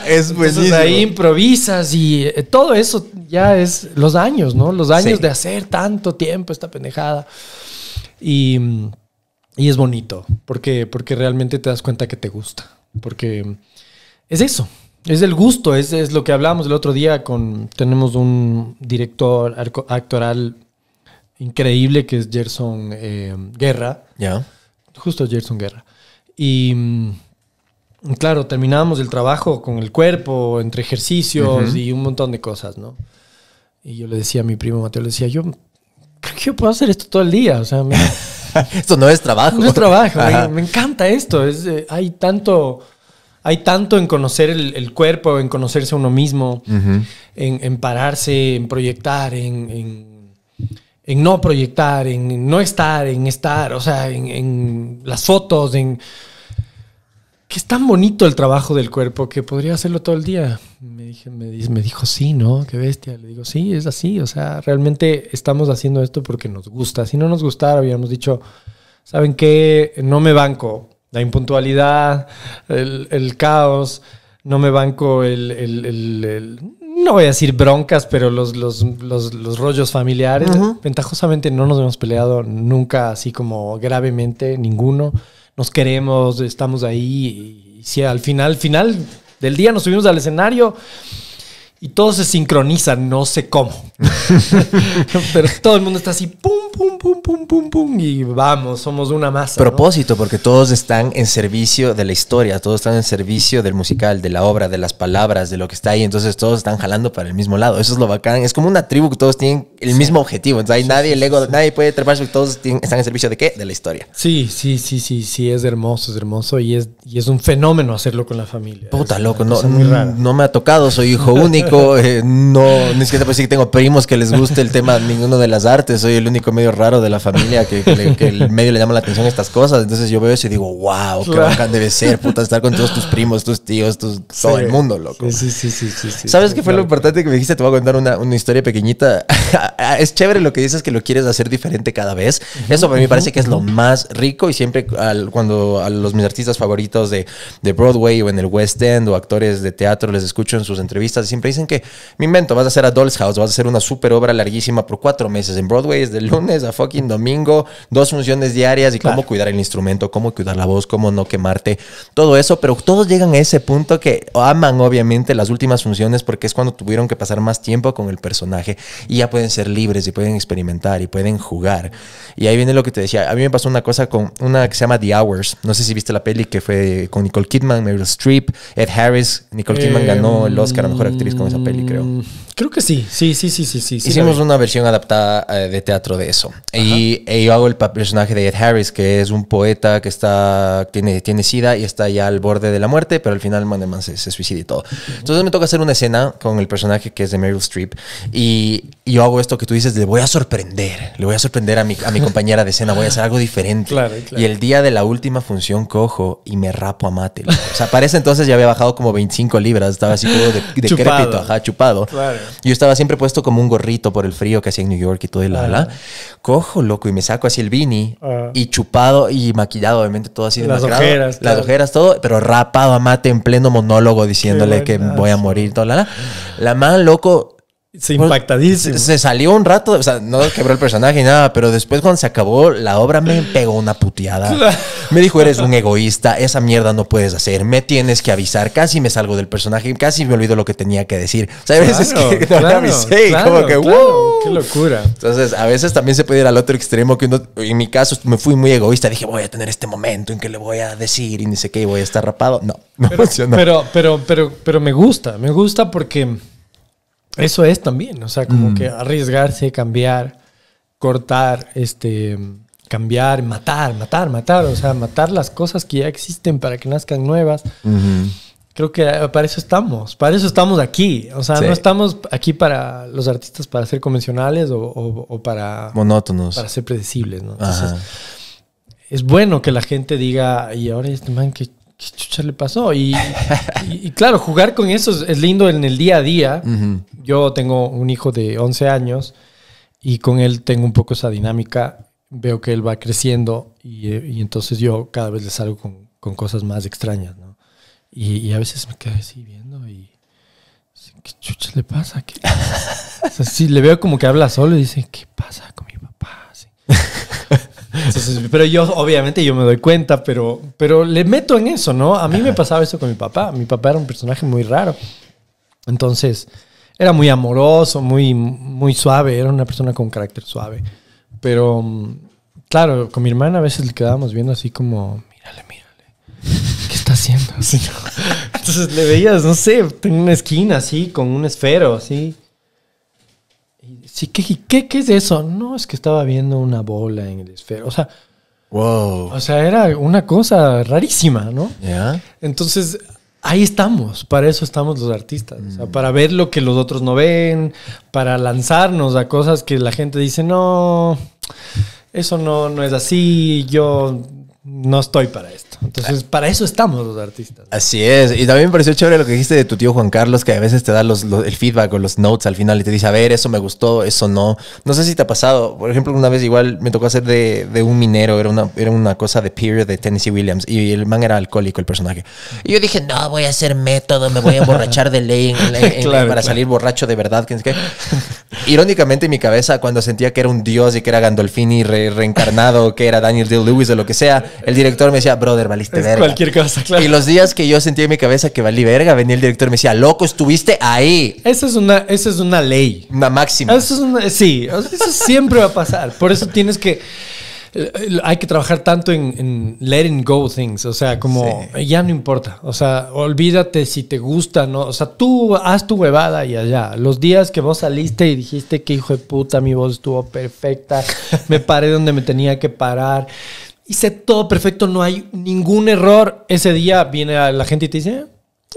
es buenísimo. ahí improvisas y eh, todo eso ya es los años, ¿no? Los años de hacer tanto tiempo esta pendejada. Y, es bonito, porque, porque realmente te das cuenta que te gusta. Porque es eso, es el gusto, es, lo que hablamos el otro día con... Tenemos un director actoral increíble que es Gerson eh, Guerra. Ya. Justo Gerson Guerra y mm, claro, terminábamos el trabajo con el cuerpo, entre ejercicios y un montón de cosas, ¿no? Y yo le decía a mi primo Mateo, le decía, yo creo que yo puedo hacer esto todo el día, o sea, esto no es trabajo. No es trabajo, me, encanta esto, es, eh, hay tanto... Hay tanto en conocer el, cuerpo, en conocerse a uno mismo, en, pararse, en proyectar, en no proyectar, en no estar, en estar, o sea, en, las fotos, en, que es tan bonito el trabajo del cuerpo que podría hacerlo todo el día. Me, dije, me, dijo, sí, ¿no? Qué bestia. Le digo, sí, es así. O sea, realmente estamos haciendo esto porque nos gusta. Si no nos gustara, habíamos dicho, ¿saben qué? No me banco la impuntualidad, el, caos, no me banco el, no voy a decir broncas, pero los, los, rollos familiares. Ventajosamente no nos hemos peleado nunca así como gravemente, ninguno nos queremos, estamos ahí. Y si al final, final del día nos subimos al escenario, y todos se sincronizan no sé cómo. Pero todo el mundo está así, pum, pum, pum, pum, pum, pum, y vamos, somos una masa. Propósito, porque todos están en servicio de la historia, todos están en servicio del musical, de la obra, de las palabras, de lo que está ahí, entonces todos están jalando para el mismo lado. Eso es lo bacán, es como una tribu que todos tienen el mismo objetivo, entonces hay nadie, el ego, nadie puede treparse, todos están en servicio de qué? De la historia. Sí, sí, sí, sí, sí, es hermoso, es hermoso y es, y es un fenómeno hacerlo con la familia. Puta, loco, no, no me ha tocado, soy hijo único. Eh, no, ni siquiera puedo que tengo primos que les guste el tema ninguno de las artes, soy el único medio raro de la familia que, el medio le llama la atención estas cosas, entonces yo veo eso y digo, wow, qué bacán debe ser, puta, estar con todos tus primos, tus tíos, todo el mundo, loco. Sí, sí, sí, sí. ¿Sabes qué fue lo importante que me dijiste? Te voy a contar una, historia pequeñita. es chévere lo que dices que lo quieres hacer diferente cada vez. eso para mí mí parece que es lo más rico y siempre cuando a los mis artistas favoritos de, de Broadway o en el West End o actores de teatro les escucho en sus entrevistas, siempre dicen, que, me invento, vas a hacer a Doll's House, vas a hacer una super obra larguísima por cuatro meses en Broadway, es de lunes a fucking domingo, dos funciones diarias y cómo cuidar el instrumento, cómo cuidar la voz, cómo no quemarte, todo eso, pero todos llegan a ese punto que aman obviamente las últimas funciones porque es cuando tuvieron que pasar más tiempo con el personaje y ya pueden ser libres y pueden experimentar y pueden jugar. Y ahí viene lo que te decía, a mí me pasó una cosa con una que se llama The Hours, no sé si viste la peli que fue con Nicole Kidman, Meryl Streep, Ed Harris, Nicole Kidman ganó el Oscar a Mejor Actriz con esa peli, creo. Mm, Creo que sí, sí, sí, sí, sí. sí Hicimos una versión adaptada eh, de teatro de eso. Y, e yo hago el personaje de Ed Harris, que es un poeta que está, tiene, tiene sida y está ya al borde de la muerte, pero al final man, se, se suicida y todo. Entonces me toca hacer una escena con el personaje que es de Meryl Streep y, yo hago esto que tú dices, le voy a sorprender, le voy a sorprender a mi, a mi compañera de escena, voy a hacer algo diferente. Claro, claro. Y el día de la última función cojo y me rapo a mate. O sea, para entonces ya había bajado como 25 libras, estaba así todo de, chupado. ajá, chupado. Claro. Yo estaba siempre puesto como un gorrito por el frío que hacía en New York y todo el la, ah. Cojo, loco, y me saco así el beanie ah. y chupado y maquillado, obviamente, todo así de Las ojeras. Las ojeras, todo, pero rapado a mate en pleno monólogo diciéndole que voy a morir, todo la, la. La más loco, se pues, impactadísimo. Se, salió un rato, o sea, no quebró el personaje ni nada, pero después cuando se acabó la obra me pegó una puteada. Me dijo, eres un egoísta, esa mierda no puedes hacer, me tienes que avisar, casi me salgo del personaje, casi me olvido lo que tenía que decir. O sea, a veces es que no claro, me como que, ¡wow! ¡Qué locura! Entonces, a veces también se puede ir al otro extremo, que uno, en mi caso me fui muy egoísta, dije, voy a tener este momento en que le voy a decir y ni sé qué, y voy a estar rapado. No, no pero, Pero, pero, pero, pero me gusta, me gusta porque eso es también, o sea, como mm. que arriesgarse, cambiar, cortar, este, cambiar, matar, matar, matar, o sea, matar las cosas que ya existen para que nazcan nuevas. Creo que eh, para eso estamos, para eso estamos aquí, o sea, no estamos aquí para los artistas para ser convencionales o, para... Monótonos. Para ser predecibles, ¿no? es bueno que la gente diga, y ahora este man que ¿qué chucha le pasó? Y, claro, jugar con eso es, lindo en el día a día. Yo tengo un hijo de 11 años y con él tengo un poco esa dinámica. Veo que él va creciendo y, entonces yo cada vez le salgo con, cosas más extrañas, ¿no? Y, a veces me quedo así viendo y... ¿Qué chucha le pasa? ¿Qué? le veo como que habla solo y dice, ¿qué pasa con mi papá? Sí. pero yo, obviamente, yo me doy cuenta, pero, pero le meto en eso, ¿no? A mí me pasaba eso con mi papá. Mi papá era un personaje muy raro. Entonces, era muy amoroso, muy, muy suave. Era una persona con carácter suave. Pero, claro, con mi hermana a veces le quedábamos viendo así como, mírale, mírale. ¿Qué está haciendo? Entonces le veías, no sé, en una esquina así, con un esfero así ¿qué, es eso? No, es que estaba viendo una bola en el esfero. O sea, wow. O sea, era una cosa rarísima, ¿no? Entonces, ahí estamos, para eso estamos los artistas, mm. para ver lo que los otros no ven, para lanzarnos a cosas que la gente dice, no, eso no, no es así, yo no estoy para esto. Entonces, para eso estamos los artistas. Así es. Y también me pareció chévere lo que dijiste de tu tío Juan Carlos, que a veces te da los, el feedback o los notes al final y te dice, a ver, eso me gustó, eso no. No sé si te ha pasado. Por ejemplo, una vez igual me tocó hacer de, un minero, era una, era una cosa de period de Tennessee Williams y el man era alcohólico, el personaje. Y yo dije, no, voy a hacer método, me voy a emborrachar de ley para salir borracho de verdad. Que, Irónicamente, en mi cabeza, cuando sentía que era un dios y que era Gandolfini reencarnado, que era Daniel D. Lewis o lo que sea, el director me decía, brother, valiste verga. Cualquier cosa, claro. Y los días que yo sentía en mi cabeza que valí verga, venía el director y me decía, loco, estuviste ahí. Esa es una, es una ley. Una máxima. es sí, eso siempre va a pasar. Por eso tienes que eh, hay que trabajar tanto en, letting go things, o sea, como ya no importa, o sea, olvídate si te gusta, ¿no? O sea, tú haz tu huevada y allá. Los días que vos saliste y dijiste que hijo de puta, mi voz estuvo perfecta, me paré donde me tenía que parar, hice todo perfecto, no hay ningún error. Ese día viene la gente y te dice,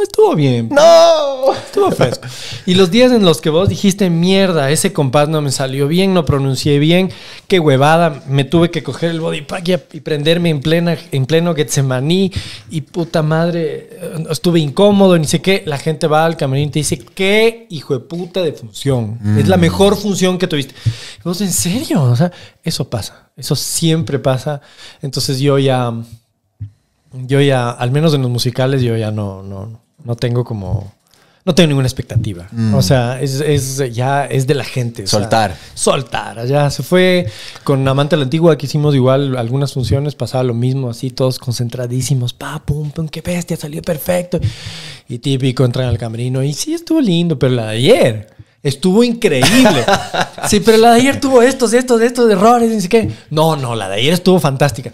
Estuvo bien. ¡No! Estuvo fresco. Y los días en los que vos dijiste, mierda, ese compás no me salió bien, no pronuncié bien, qué huevada, me tuve que coger el body pack y, prenderme en, plena, en pleno Getsemaní y puta madre, estuve incómodo, ni sé qué. La gente va al camarín y te dice, qué hijo de puta de función. Es la mm. mejor función que tuviste. vos, ¿en serio? O sea, eso pasa. Eso siempre pasa. Entonces yo ya... Yo ya, al menos en los musicales, yo ya no, no, no tengo como. No tengo ninguna expectativa. Mm. O sea, es, ya es de la gente. Soltar. soltar. Ya se fue con Amante la Antigua, que hicimos igual algunas funciones, pasaba lo mismo, así todos concentradísimos. Pa, pum, pum, qué bestia, salió perfecto. Y típico, entran al camerino. Y sí, estuvo lindo, pero la de ayer estuvo increíble. sí, pero la de ayer tuvo estos, estos, estos errores, ni siquiera. No, no, la de ayer estuvo fantástica.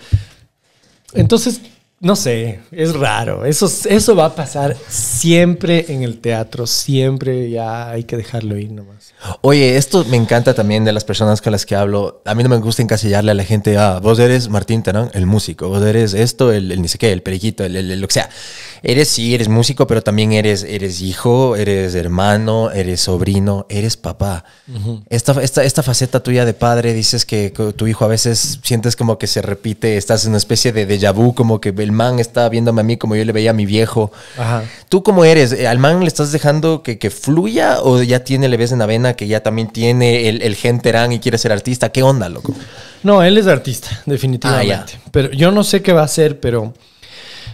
Entonces, no sé, es raro. Eso, eso va a pasar siempre en el teatro, siempre ya hay que dejarlo ir nomás. Oye, esto me encanta también de las personas con las que hablo. A mí no me gusta encasillarle a la gente, ah, vos eres Martín Terán el músico, vos eres esto, el, ni sé qué, el periquito, el, el, lo que sea. Eres, sí, eres músico, pero también eres, eres hijo, eres hermano, eres sobrino, eres papá. esta, esta, esta faceta tuya de padre, dices que tu hijo a veces sientes como que se repite, estás en una especie de déjà vu, como que el man está viéndome a mí como yo le veía a mi viejo. Ajá. ¿Tú cómo eres? Eh, ¿Al man le estás dejando que, fluya o ya tiene, le ves en avena que ya también tiene el, gente gen y quiere ser artista? ¿Qué onda, loco? No, él es artista, definitivamente. Ah, pero yo no sé qué va a hacer, pero...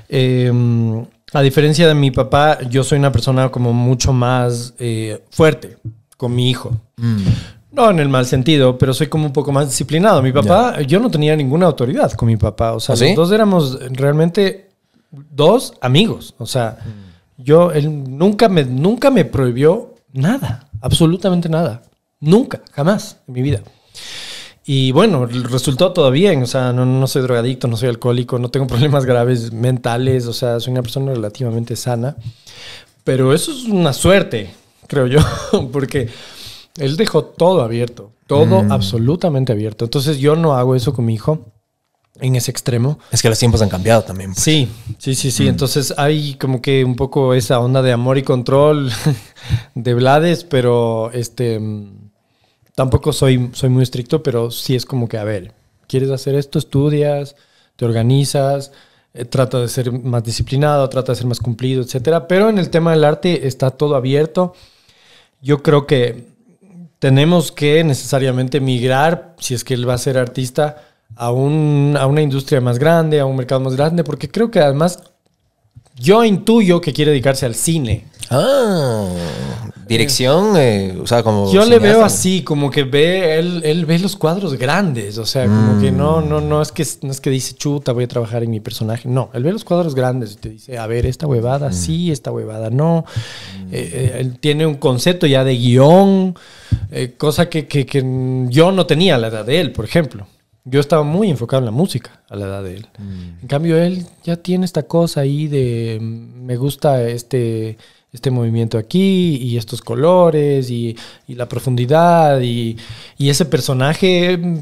Em, a diferencia de mi papá, yo soy una persona como mucho más eh, fuerte con mi hijo. Mm. No en el mal sentido, pero soy como un poco más disciplinado. Mi papá, yo no tenía ninguna autoridad con mi papá. O sea, ¿Ah, los dos éramos realmente dos amigos. O sea, mm. yo, él nunca me, nunca me prohibió nada, absolutamente nada. Nunca, jamás en mi vida. Y bueno, resultó todo bien. O sea, no, no soy drogadicto, no soy alcohólico, no tengo problemas graves mentales. O sea, soy una persona relativamente sana. Pero eso es una suerte, creo yo, porque él dejó todo abierto, todo mm. absolutamente abierto. Entonces yo no hago eso con mi hijo en ese extremo. Es que los tiempos han cambiado también. Pues. Sí, sí, sí, sí. Mm. Entonces hay como que un poco esa onda de amor y control de Blades, pero este mm, tampoco soy, soy muy estricto, pero sí es como que, a ver, quieres hacer esto, estudias, te organizas, eh, trata de ser más disciplinado, trata de ser más cumplido, etcétera. Pero en el tema del arte está todo abierto. Yo creo que tenemos que necesariamente migrar, si es que él va a ser artista, a, un, a una industria más grande, a un mercado más grande, porque creo que además yo intuyo que quiere dedicarse al cine. Ah, dirección, eh, o sea, como. Yo le veo así, como que ve, él, él ve los cuadros grandes, o sea, como que no, no, no es que no es que dice chuta, voy a trabajar en mi personaje. No, él ve los cuadros grandes y te dice, a ver, esta huevada mm. sí, esta huevada no. Eh, eh, él tiene un concepto ya de guión, cosa que, que yo no tenía a la edad de él, por ejemplo yo estaba muy enfocado en la música a la edad de él. Mm. En cambio, él ya tiene esta cosa ahí de mm, me gusta este, este movimiento aquí y estos colores y, la profundidad y, ese personaje mm,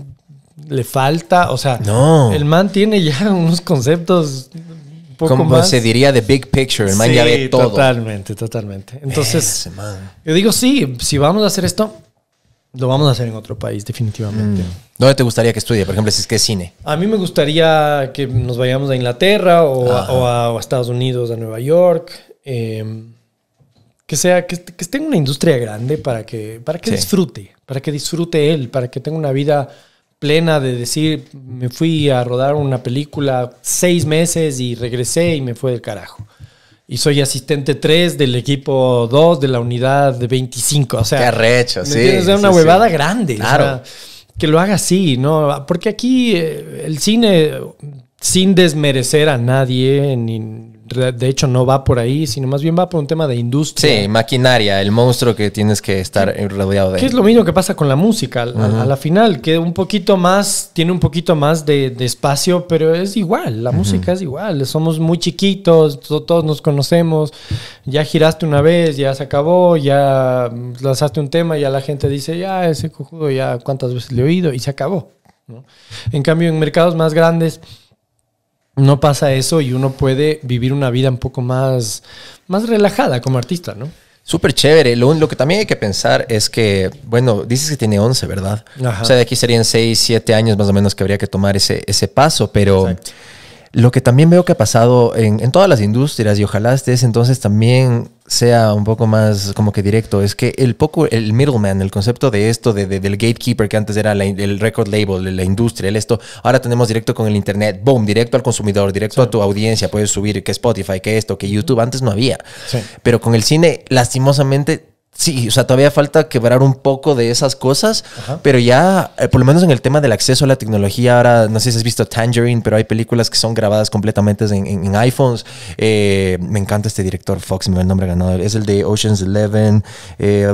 le falta, o sea, no. el man tiene ya unos conceptos Como se diría de big picture, el man ya ve todo. Totalmente, totalmente. Entonces, yo digo, sí, si vamos a hacer esto, lo vamos a hacer en otro país, definitivamente. Mm. ¿Dónde te gustaría que estudie? Por ejemplo, si es que es cine. A mí me gustaría que nos vayamos a Inglaterra o, a, Estados Unidos, a Nueva York. Em, que sea, que, que, esté una industria grande para que, para que disfrute, para que disfrute él, para que tenga una vida plena de decir, me fui a rodar una película seis meses y regresé y me fue del carajo y soy asistente 3 del equipo 2 de la unidad de 25. O sea, qué arrecho, sí. Es una huevada grande. Claro. que lo haga así, ¿no? Porque aquí eh, el cine, sin desmerecer a nadie, ni, de hecho no va por ahí, sino más bien va por un tema de industria. Sí, maquinaria, el monstruo que tienes que estar rodeado de. Que es lo mismo que pasa con la música a, la final, que un poquito más, tiene un poquito más de, espacio, pero es igual, la música es igual, somos muy chiquitos, todos nos conocemos, ya giraste una vez, ya se acabó, ya lanzaste un tema, ya la gente dice, ya ese cojudo, ya cuántas veces le he oído y se acabó. En cambio, en mercados más grandes no pasa eso y uno puede vivir una vida un poco más, más relajada como artista, ¿no? Súper chévere. Lo, que también hay que pensar es que, bueno, dices que tiene 11, ¿verdad? O sea, de aquí serían 6, 7 años más o menos que habría que tomar ese, ese paso, pero... Lo que también veo que ha pasado en, en todas las industrias y ojalá este entonces también sea un poco más como que directo, es que el poco, el middleman, el concepto de esto, de, del gatekeeper que antes era el record label, la industria, el esto, ahora tenemos directo con el internet, boom, directo al consumidor, directo a tu audiencia, puedes subir que Spotify, que esto, que YouTube, antes no había. Pero con el cine, lastimosamente, Sí, o sea, todavía falta quebrar un poco de esas cosas, pero ya, eh, por lo menos en el tema del acceso a la tecnología, ahora no sé si has visto Tangerine, pero hay películas que son grabadas completamente en, iPhones. Eh, me encanta este director, Fox, me va el nombre ganador. Es el de Ocean's Eleven, eh,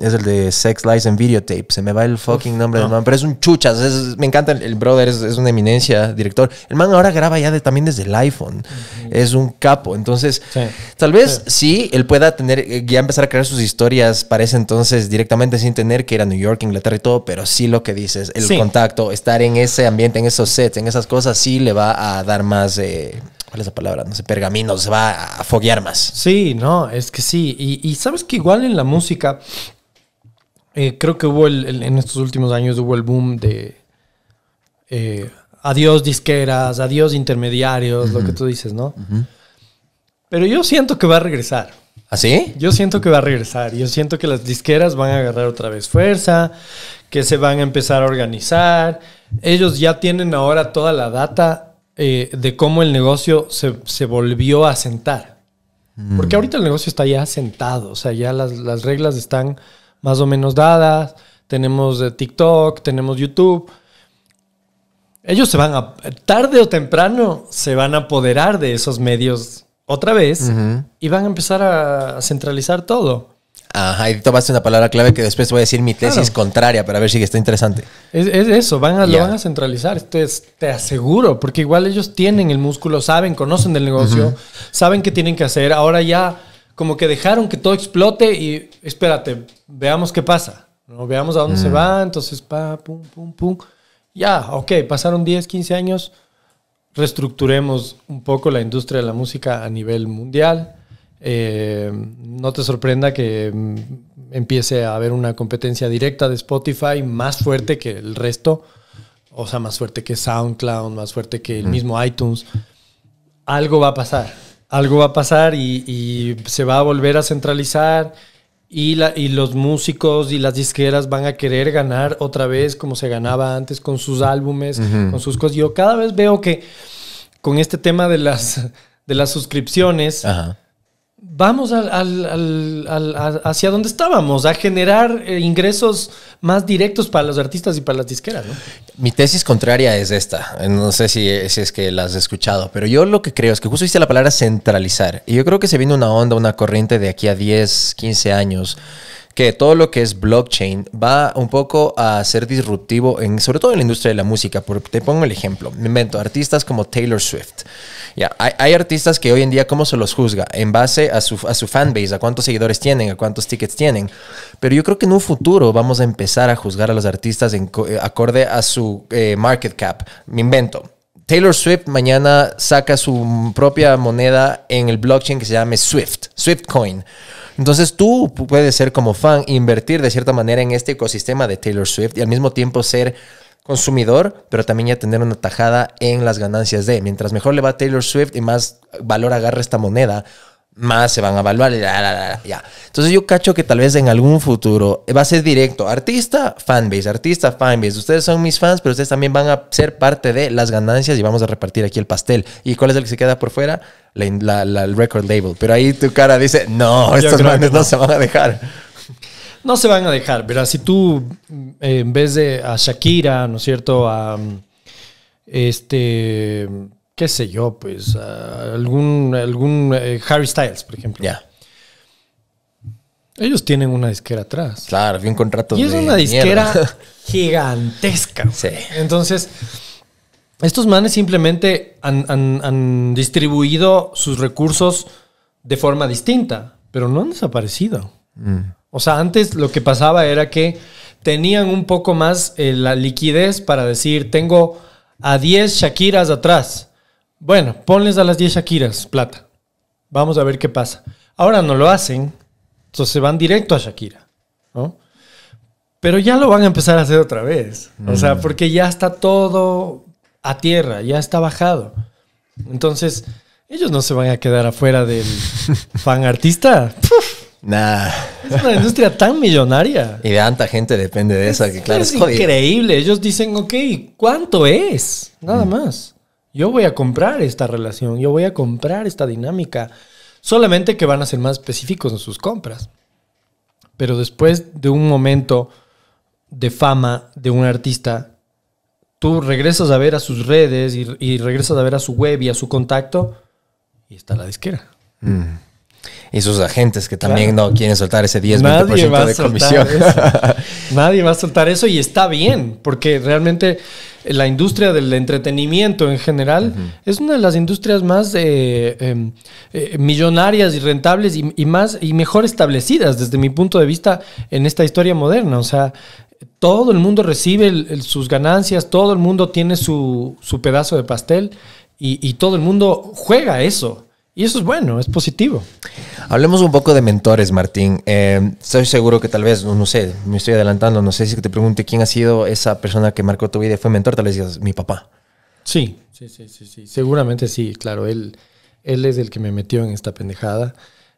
es el de Sex, Lies and Videotape. Se me va el fucking nombre del man, pero es un chuchas. me encanta el, brother, es, una eminencia, director. El man ahora graba ya también desde el iPhone. Es un capo. Entonces, tal vez sí. él pueda tener, ya empezar a crear sus historias parece entonces directamente sin tener que ir a New York, Inglaterra y todo, pero sí lo que dices, el contacto, estar en ese ambiente, en esos sets, en esas cosas, sí le va a dar más... ¿Cuál es la palabra? No sé, pergamino, se va a foguear más. Sí, no, es que sí. Y, sabes que igual en la música, eh, creo que hubo el, en estos últimos años hubo el boom de eh, adiós disqueras, adiós intermediarios, lo que tú dices, ¿no? Pero yo siento que va a regresar. ¿Así? ¿Ah, yo siento que va a regresar. Yo siento que las disqueras van a agarrar otra vez fuerza, que se van a empezar a organizar. Ellos ya tienen ahora toda la data eh, de cómo el negocio se, volvió a sentar. Mm. Porque ahorita el negocio está ya sentado. O sea, ya las, reglas están más o menos dadas. Tenemos eh, TikTok, tenemos YouTube. Ellos se van a, tarde o temprano, se van a apoderar de esos medios otra vez y van a empezar a centralizar todo. Ajá, y tomaste una palabra clave que después voy a decir mi tesis contraria para ver si está interesante. Es, eso, van a, lo van a centralizar, te, te aseguro, porque igual ellos tienen el músculo, saben, conocen del negocio, saben qué tienen que hacer. Ahora ya como que dejaron que todo explote y espérate, veamos qué pasa, ¿no? veamos a dónde se va, entonces pa, pum, pum, pum. Ya, ok, pasaron 10, 15 años reestructuremos un poco la industria de la música a nivel mundial. Eh, no te sorprenda que mm, empiece a haber una competencia directa de Spotify más fuerte que el resto, o sea, más fuerte que SoundCloud, más fuerte que el mismo iTunes. Algo va a pasar, algo va a pasar y se va a volver a centralizar y, la, y, los músicos y las disqueras van a querer ganar otra vez como se ganaba antes con sus álbumes, con sus cosas. Yo cada vez veo que con este tema de las, de las suscripciones, vamos al, hacia donde estábamos, a generar eh, ingresos más directos para los artistas y para las disqueras. Mi tesis contraria es esta. Eh, no sé si, si, es que la has escuchado, pero yo lo que creo es que justo viste la palabra centralizar. Y yo creo que se viene una onda, una corriente de aquí a 10, 15 años que todo lo que es blockchain va un poco a ser disruptivo, en, sobre todo en la industria de la música. te pongo el ejemplo, me invento artistas como Taylor Swift. Ya, hay, artistas que hoy en día, ¿cómo se los juzga? En base a su, fanbase, a cuántos seguidores tienen, a cuántos tickets tienen. Pero yo creo que en un futuro vamos a empezar a juzgar a los artistas en, eh, acorde a su eh, market cap. Me invento Taylor Swift mañana saca su propia moneda en el blockchain que se llama Swift, Swift Coin. Entonces tú puedes ser como fan, invertir de cierta manera en este ecosistema de Taylor Swift y al mismo tiempo ser consumidor, pero también ya tener una tajada en las ganancias de. Mientras mejor le va Taylor Swift y más valor agarra esta moneda, más se van a evaluar ya. Entonces yo cacho que tal vez en algún futuro va a ser directo, artista, fanbase, artista, fanbase. Ustedes son mis fans, pero ustedes también van a ser parte de las ganancias y vamos a repartir aquí el pastel. ¿Y cuál es el que se queda por fuera? el record label. Pero ahí tu cara dice, no, estos manes no. se van a dejar. No se van a dejar, pero si tú eh, en vez de a Shakira, ¿no es cierto? A este qué sé yo, pues algún, algún eh, Harry Styles, por ejemplo. Ya. Ellos tienen una disquera atrás. Claro, bien contrato. Y es una disquera gigantesca. Sí. Entonces, estos manes simplemente han, distribuido sus recursos de forma distinta, pero no han desaparecido. Mm. O sea, antes lo que pasaba era que tenían un poco más eh, la liquidez para decir, tengo a 10 Shakiras atrás bueno, ponles a las 10 Shakiras plata. Vamos a ver qué pasa. Ahora no lo hacen, entonces van directo a Shakira, ¿no? Pero ya lo van a empezar a hacer otra vez. O sea, mm. porque ya está todo a tierra, ya está bajado. Entonces, ellos no se van a quedar afuera del fan artista. Es una industria tan millonaria. Y de tanta gente depende de esa que claro. Es, increíble. Ellos dicen, ok, ¿cuánto es? Nada mm. más. Yo voy a comprar esta relación, yo voy a comprar esta dinámica. Solamente que van a ser más específicos en sus compras. Pero después de un momento de fama de un artista, tú regresas a ver a sus redes y, regresas a ver a su web y a su contacto y está la disquera. Mm y sus agentes que también no quieren soltar ese 10, 20% de comisión. Nadie va a soltar eso y está bien, porque realmente la industria del entretenimiento en general es una de las industrias más eh, em, eh, millonarias y rentables y, más y mejor establecidas desde mi punto de vista en esta historia moderna. O sea, todo el mundo recibe sus ganancias, todo el mundo tiene su, pedazo de pastel y todo el mundo juega eso. Y eso es bueno, es positivo. Hablemos un poco de mentores, Martín. Eh, estoy seguro que tal vez, no sé, me estoy adelantando, no sé si te pregunte quién ha sido esa persona que marcó tu vida y fue mentor, tal vez digas, mi papá. Sí, sí, sí, sí, sí. Seguramente sí, claro, él, él es el que me metió en esta pendejada.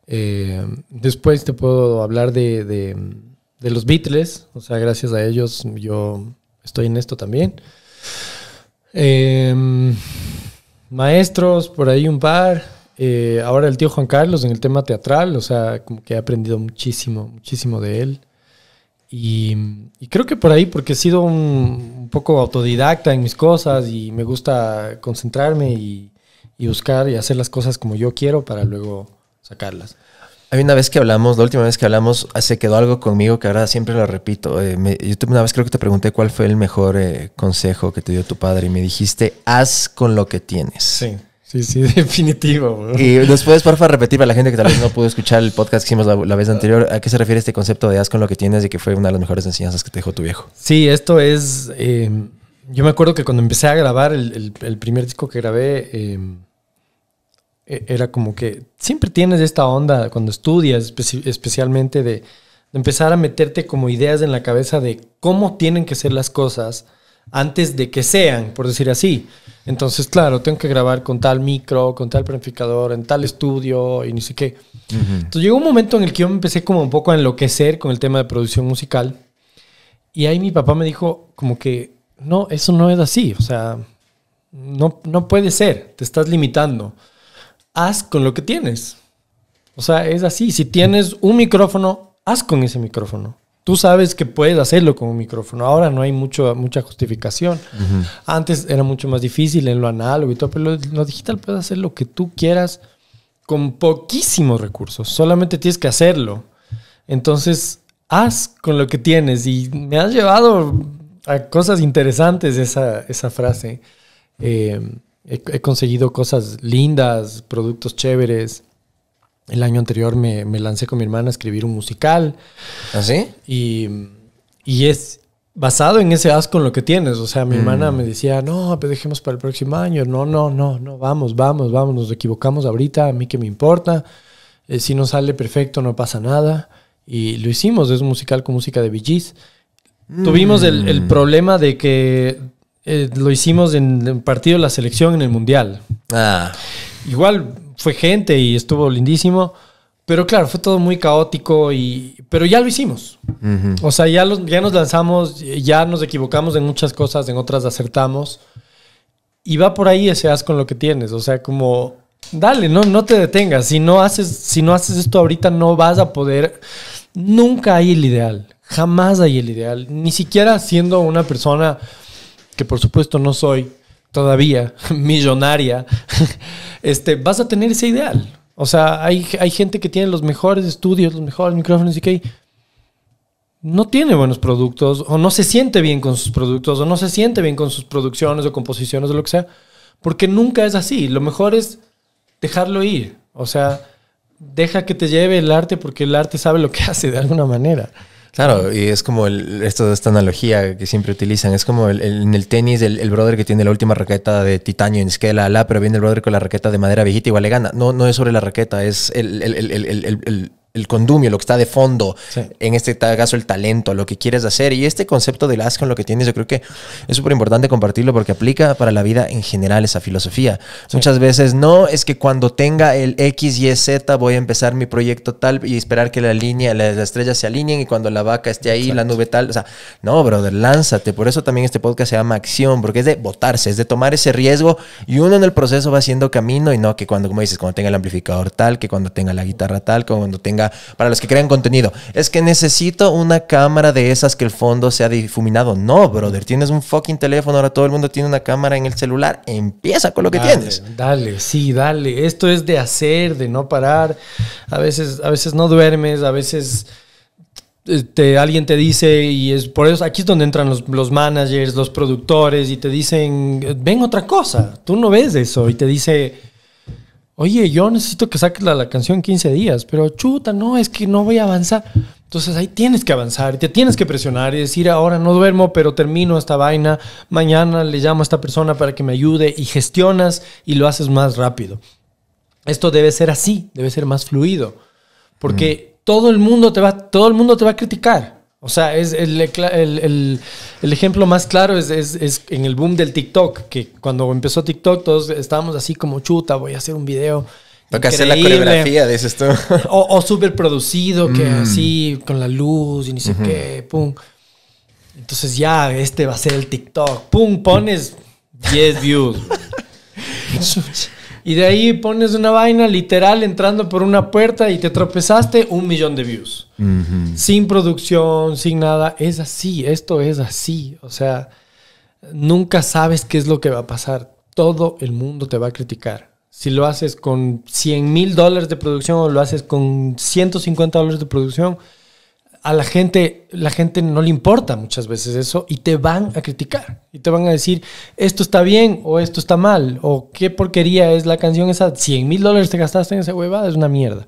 Eh, después te puedo hablar de, los Beatles, o sea, gracias a ellos yo estoy en esto también. Eh, maestros, por ahí un par. Eh, ahora el tío Juan Carlos en el tema teatral, o sea, como que he aprendido muchísimo, muchísimo de él. Y, creo que por ahí, porque he sido un, poco autodidacta en mis cosas y me gusta concentrarme y, buscar y hacer las cosas como yo quiero para luego sacarlas. Hay una vez que hablamos, la última vez que hablamos, ah, se quedó algo conmigo que ahora siempre lo repito. Eh, una vez creo que te pregunté cuál fue el mejor eh, consejo que te dio tu padre y me dijiste, haz con lo que tienes. Sí. Sí, sí, definitivo. Y después, porfa, repetir para la gente que tal vez no pudo escuchar el podcast que hicimos la, vez anterior, ¿a qué se refiere este concepto de haz con lo que tienes y que fue una de las mejores enseñanzas que te dejó tu viejo? Sí, esto es... Eh, yo me acuerdo que cuando empecé a grabar el, primer disco que grabé, eh, e, era como que siempre tienes esta onda cuando estudias, especialmente de empezar a meterte como ideas en la cabeza de cómo tienen que ser las cosas antes de que sean, por decir así. Entonces, claro, tengo que grabar con tal micro, con tal planificador, en tal estudio y ni sé qué. Entonces llegó un momento en el que yo me empecé como un poco a enloquecer con el tema de producción musical. Y ahí mi papá me dijo como que, no, eso no es así, o sea, no, no puede ser, te estás limitando. Haz con lo que tienes. O sea, es así, si tienes un micrófono, haz con ese micrófono tú sabes que puedes hacerlo con un micrófono. Ahora no hay mucho, mucha justificación. Antes era mucho más difícil en lo análogo y todo, pero lo digital puedes hacer lo que tú quieras con poquísimos recursos. Solamente tienes que hacerlo. Entonces, haz con lo que tienes. Y me has llevado a cosas interesantes esa, esa frase. Eh, he conseguido cosas lindas, productos chéveres el año anterior me, lancé con mi hermana a escribir un musical. ¿Así? ¿Ah, y, y es basado en ese asco en lo que tienes. O sea, mi hermana mm. me decía, no, pues dejemos para el próximo año. No, no, no, no, vamos, vamos, vamos, nos equivocamos ahorita, a mí qué me importa. Eh, si no sale perfecto, no pasa nada. Y lo hicimos, es un musical con música de BGs. Mm. Tuvimos el, problema de que eh, lo hicimos en el partido de la selección en el Mundial. Ah. Igual fue gente y estuvo lindísimo. Pero claro, fue todo muy caótico y... Pero ya lo hicimos. O sea, ya, ya nos lanzamos, ya nos equivocamos en muchas cosas, en otras acertamos. Y va por ahí ese haz con lo que tienes. O sea, como... Dale, no, no te detengas. Si no, haces, si no haces esto ahorita, no vas a poder... Nunca hay el ideal. Jamás hay el ideal. Ni siquiera siendo una persona que por supuesto no soy, todavía millonaria, este, vas a tener ese ideal. O sea, hay, hay gente que tiene los mejores estudios, los mejores micrófonos y que no tiene buenos productos o no se siente bien con sus productos o no se siente bien con sus producciones o composiciones o lo que sea, porque nunca es así. Lo mejor es dejarlo ir. O sea, deja que te lleve el arte porque el arte sabe lo que hace de alguna manera. Claro, y es como el, esto, esta analogía que siempre utilizan. Es como el, en el tenis, el, brother que tiene la última raqueta de titanio en esquela, la, pero viene el brother con la raqueta de madera viejita, igual le gana. No, no es sobre la raqueta, es el, el condumio, lo que está de fondo, en este caso el talento, lo que quieres hacer. Y este concepto de las con lo que tienes, yo creo que es súper importante compartirlo porque aplica para la vida en general esa filosofía. Muchas veces no es que cuando tenga el X, Y, Z voy a empezar mi proyecto tal y esperar que la línea, las estrellas se alineen y cuando la vaca esté ahí, la nube tal. O sea, no, brother, lánzate. Por eso también este podcast se llama Acción, porque es de botarse, es de tomar ese riesgo y uno en el proceso va haciendo camino y no que cuando, como dices, cuando tenga el amplificador tal, que cuando tenga la guitarra tal, que cuando tenga para los que crean contenido, es que necesito una cámara de esas que el fondo sea difuminado. No, brother, tienes un fucking teléfono, ahora todo el mundo tiene una cámara en el celular. Empieza con lo que tienes. Dale, sí, dale. Esto es de hacer, de no parar. A veces, a veces no duermes, a veces... Eh, alguien te dice, y es por eso aquí es donde entran los, los, managers, los productores, y te dicen, eh, ven otra cosa, tú no ves eso, y te dice, oye, yo necesito que saques la, canción canción 15 días, pero chuta, no, es que no voy a avanzar. Entonces ahí tienes que avanzar, te tienes que presionar y decir, ahora no duermo, pero termino esta vaina, mañana le llamo a esta persona para que me ayude y gestionas y lo haces más rápido. Esto debe ser así, debe ser más fluido, porque mm. todo el mundo te va, todo el mundo te va a criticar. O sea, es el, ejemplo más claro es, en el boom del TikTok, que cuando empezó TikTok todos estábamos así como chuta, voy a hacer un video. Toca hacer la coreografía, de eso O, o súper producido, que mm. así, con la luz y ni sé qué, pum. Entonces ya, este va a ser el TikTok. Pum, pones 10 views. Y de ahí pones una vaina literal entrando por una puerta y te tropezaste un millón de views. Sin producción, sin nada. Es así, esto es así. O sea, nunca sabes qué es lo que va a pasar. Todo el mundo te va a criticar. Si lo haces con 100 mil dólares de producción o lo haces con 150 dólares de producción, a la gente, la gente no le importa muchas veces eso y te van a criticar y te van a decir, esto está bien o esto está mal o qué porquería es la canción esa, 100 mil dólares te gastaste en esa huevada, es una mierda.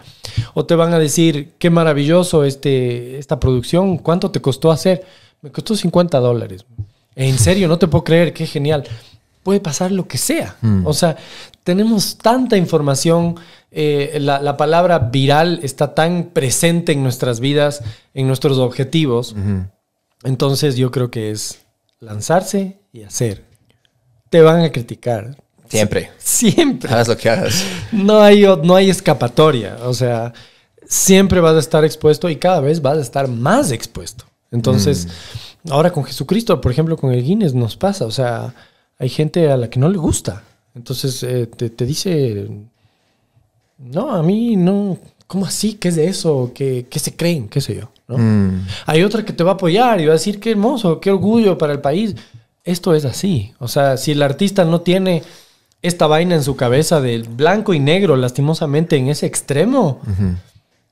O te van a decir, qué maravilloso este, esta producción, ¿cuánto te costó hacer? Me costó 50 dólares. En serio, no te puedo creer, qué genial puede pasar lo que sea. Mm. O sea, tenemos tanta información, eh, la, palabra viral está tan presente en nuestras vidas, en nuestros objetivos. Entonces yo creo que es lanzarse y hacer. Te van a criticar. Siempre. Siempre. Haz lo que hagas. No hay, no hay escapatoria. O sea, siempre vas a estar expuesto y cada vez vas a estar más expuesto. Entonces, mm. ahora con Jesucristo, por ejemplo, con el Guinness nos pasa. O sea, hay gente a la que no le gusta. Entonces eh, te, dice, no, a mí no, ¿cómo así? ¿Qué es de eso? ¿Qué, se creen? ¿Qué sé yo? Mm. Hay otra que te va a apoyar y va a decir, qué hermoso, qué orgullo para el país. Esto es así. O sea, si el artista no tiene esta vaina en su cabeza del blanco y negro, lastimosamente en ese extremo,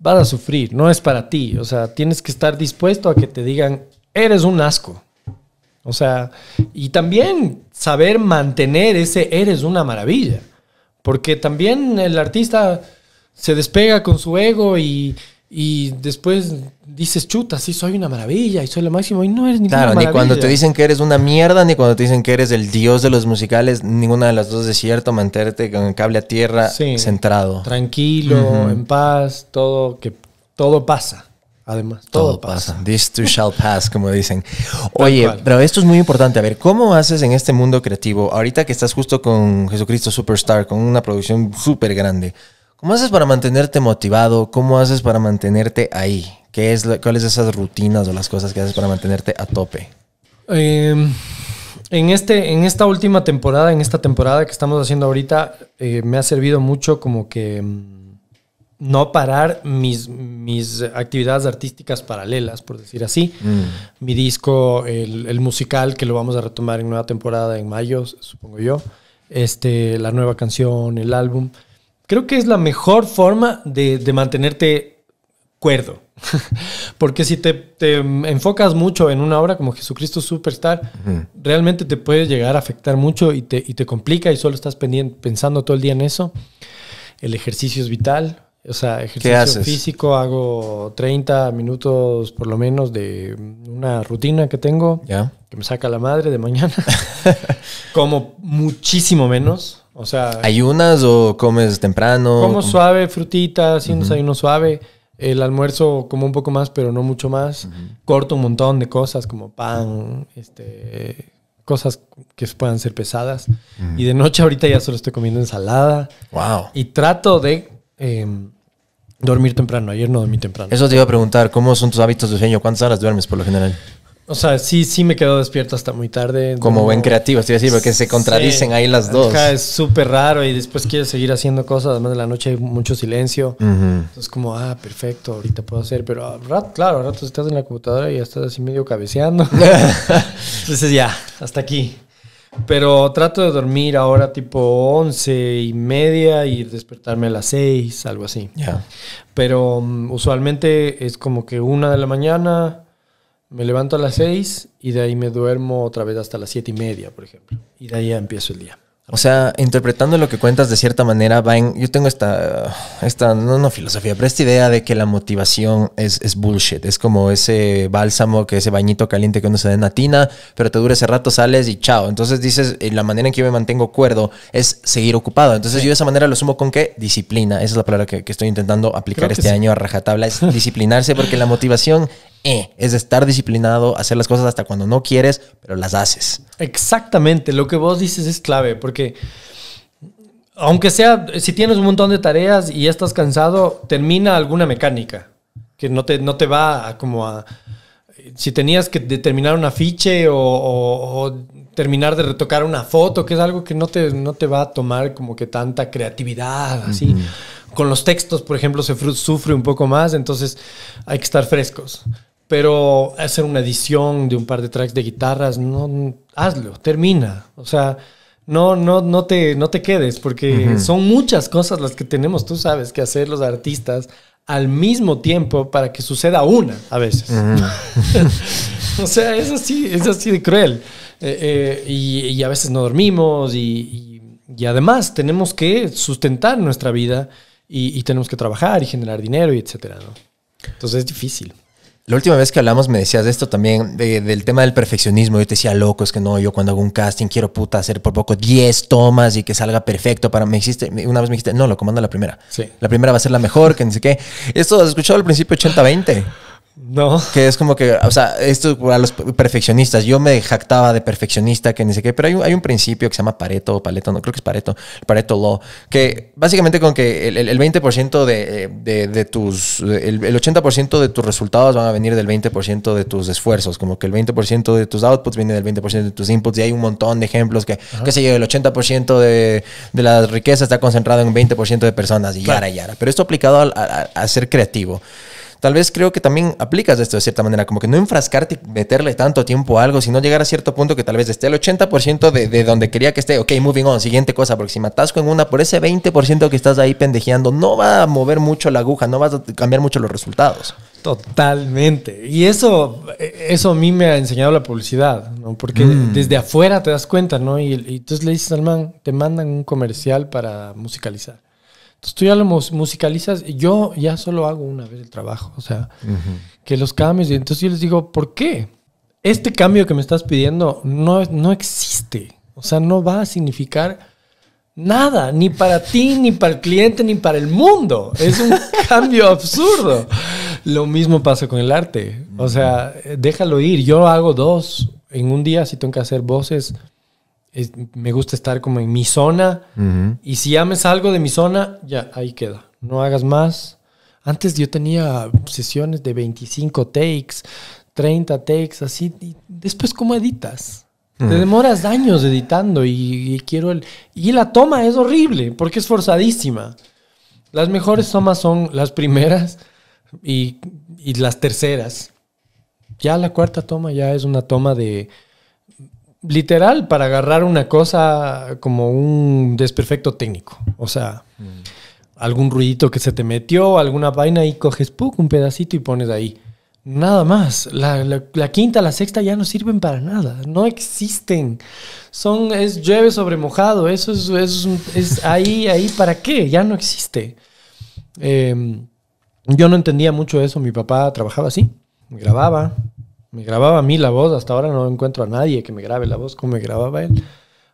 va vas a sufrir, no es para ti. O sea, tienes que estar dispuesto a que te digan, eres un asco. O sea, y también saber mantener ese eres una maravilla. Porque también el artista se despega con su ego y, después dices, chuta, sí, soy una maravilla y soy lo máximo y no eres ni una maravilla. Claro, ni cuando te dicen que eres una mierda, ni cuando te dicen que eres el dios de los musicales, ninguna de las dos es cierto, mantenerte con el cable a tierra, centrado. Tranquilo, en paz, todo, que todo pasa. Además, todo, pasa. This too shall pass, como dicen. Oye, pero esto es muy importante. A ver, ¿cómo haces en este mundo creativo? Ahorita que estás justo con Jesucristo Superstar, con una producción súper grande, ¿cómo haces para mantenerte motivado? ¿Cómo haces para mantenerte ahí? ¿Qué es, ¿Cuáles esas rutinas o las cosas que haces para mantenerte a tope? Em, en, este, en esta última temporada, en esta temporada que estamos haciendo ahorita, eh, me ha servido mucho como que em, no parar mis, mis actividades artísticas paralelas, por decir así. Mm. Mi disco, el, musical, que lo vamos a retomar en nueva temporada en mayo, supongo yo. Este, la nueva canción, el álbum. Creo que es la mejor forma de, mantenerte cuerdo. Porque si te, enfocas mucho en una obra como Jesucristo Superstar, realmente te puede llegar a afectar mucho y te, y te complica y solo estás pensando todo el día en eso. El ejercicio es vital, o sea, ejercicio físico, hago 30 minutos por lo menos de una rutina que tengo, que me saca la madre de mañana. como muchísimo menos. O sea. ¿Ayunas o comes temprano? Como suave, frutita. haciendo un suave. El almuerzo como un poco más, pero no mucho más. Corto un montón de cosas como pan, este, cosas que puedan ser pesadas. Y de noche ahorita ya solo estoy comiendo ensalada. Wow. Y trato de Em, dormir temprano. Ayer no dormí temprano. Eso te iba a preguntar, ¿cómo son tus hábitos de sueño? ¿Cuántas horas duermes por lo general? O sea, sí, sí me quedo despierto hasta muy tarde. Como buen creativo, estoy diciendo, porque se contradicen ahí las dos. es súper raro y después quieres seguir haciendo cosas. Además de la noche hay mucho silencio. Entonces, como, ah, perfecto, ahorita puedo hacer. Pero a rato, claro, a rato estás en la computadora y ya estás así medio cabeceando. Entonces, ya, hasta aquí. Pero trato de dormir ahora tipo once y media y despertarme a las 6, algo así. Pero mm, usualmente es como que una de la mañana, me levanto a las 6 y de ahí me duermo otra vez hasta las siete y media, por ejemplo. Y de ahí empiezo el día. O sea, interpretando lo que cuentas de cierta manera, yo tengo esta, esta no, no filosofía, pero esta idea de que la motivación es, es, bullshit. Es como ese bálsamo, que ese bañito caliente que uno se da en la tina, pero te dura ese rato, sales y chao. Entonces dices, eh, la manera en que yo me mantengo cuerdo es seguir ocupado. Entonces yo de esa manera lo sumo con que Disciplina. Esa es la palabra que, estoy intentando aplicar este año a rajatabla. Es disciplinarse porque la motivación eh, es estar disciplinado, hacer las cosas hasta cuando no quieres, pero las haces. Exactamente, lo que vos dices es clave, porque aunque sea, si tienes un montón de tareas y estás cansado, termina alguna mecánica, que no te, no te va como a... Si tenías que terminar un afiche o, terminar de retocar una foto, que es algo que no te, no te va a tomar como que tanta creatividad, así. Con los textos, por ejemplo, se sufre un poco más, entonces hay que estar frescos pero hacer una edición de un par de tracks de guitarras, no, hazlo, termina. O sea, no, no, no, te, no te quedes, porque son muchas cosas las que tenemos, tú sabes, que hacer los artistas al mismo tiempo para que suceda una a veces. o sea, es así, es así de cruel. Eh, eh, y, a veces no dormimos y, y, además tenemos que sustentar nuestra vida y, tenemos que trabajar y generar dinero y etcétera. Entonces es difícil. La última vez que hablamos me decías de esto también, del tema del perfeccionismo. Yo te decía, loco, es que no, yo cuando hago un casting quiero puta hacer por poco 10 tomas y que salga perfecto para... Me hiciste, una vez me dijiste, no, lo comando la primera. La primera va a ser la mejor, que ni sé qué. Esto has escuchado al principio 80-20. No. Que es como que, o sea, esto para los perfeccionistas. Yo me jactaba de perfeccionista, que ni sé qué, pero hay un, principio que se llama Pareto, Paleto, no creo que es Pareto, Pareto Law, que básicamente con que el, 20% de, de, tus, el, 80% de tus resultados van a venir del 20% de tus esfuerzos, como que el 20% de tus outputs viene del 20% de tus inputs, y hay un montón de ejemplos que, qué sé yo, el 80% de, de la riqueza está concentrado en 20% de personas, y yara, yara. Pero esto aplicado a ser creativo tal vez creo que también aplicas esto de cierta manera, como que no enfrascarte y meterle tanto tiempo a algo, sino llegar a cierto punto que tal vez esté el 80% de, de donde quería que esté, ok, moving on, siguiente cosa, porque si me atasco en una, por ese 20% que estás ahí pendejeando, no va a mover mucho la aguja, no vas a cambiar mucho los resultados. Totalmente. Y eso, eh, eso a mí me ha enseñado la publicidad, ¿no? Porque mm. desde afuera te das cuenta, ¿no? Y, y entonces le dices al man, te mandan un comercial para musicalizar. Entonces tú ya lo musicalizas. Yo ya solo hago una vez el trabajo. O sea, que los cambios. Y entonces yo les digo, ¿por qué? Este cambio que me estás pidiendo no, no existe. O sea, no va a significar nada, ni para ti, ni para el cliente, ni para el mundo. Es un cambio absurdo. Lo mismo pasa con el arte. O sea, déjalo ir. Yo hago dos. En un día, si tengo que hacer voces me gusta estar como en mi zona. Y si ya me salgo de mi zona, ya ahí queda. No hagas más. Antes yo tenía sesiones de 25 takes, 30 takes, así. después, ¿cómo editas? Te demoras años editando y, quiero el... Y la toma es horrible porque es forzadísima. Las mejores tomas son las primeras y, y las terceras. Ya la cuarta toma ya es una toma de literal para agarrar una cosa como un desperfecto técnico. O sea, mm. algún ruidito que se te metió, alguna vaina y coges un pedacito y pones ahí. Nada más. La, quinta, la sexta ya no sirven para nada. No existen. Son, es llueve sobre mojado. Eso es, es, ahí, ahí, ¿para qué? Ya no existe. Em, yo no entendía mucho eso. Mi papá trabajaba así. Grababa, me grababa a mí la voz, hasta ahora no encuentro a nadie que me grabe la voz como me grababa él.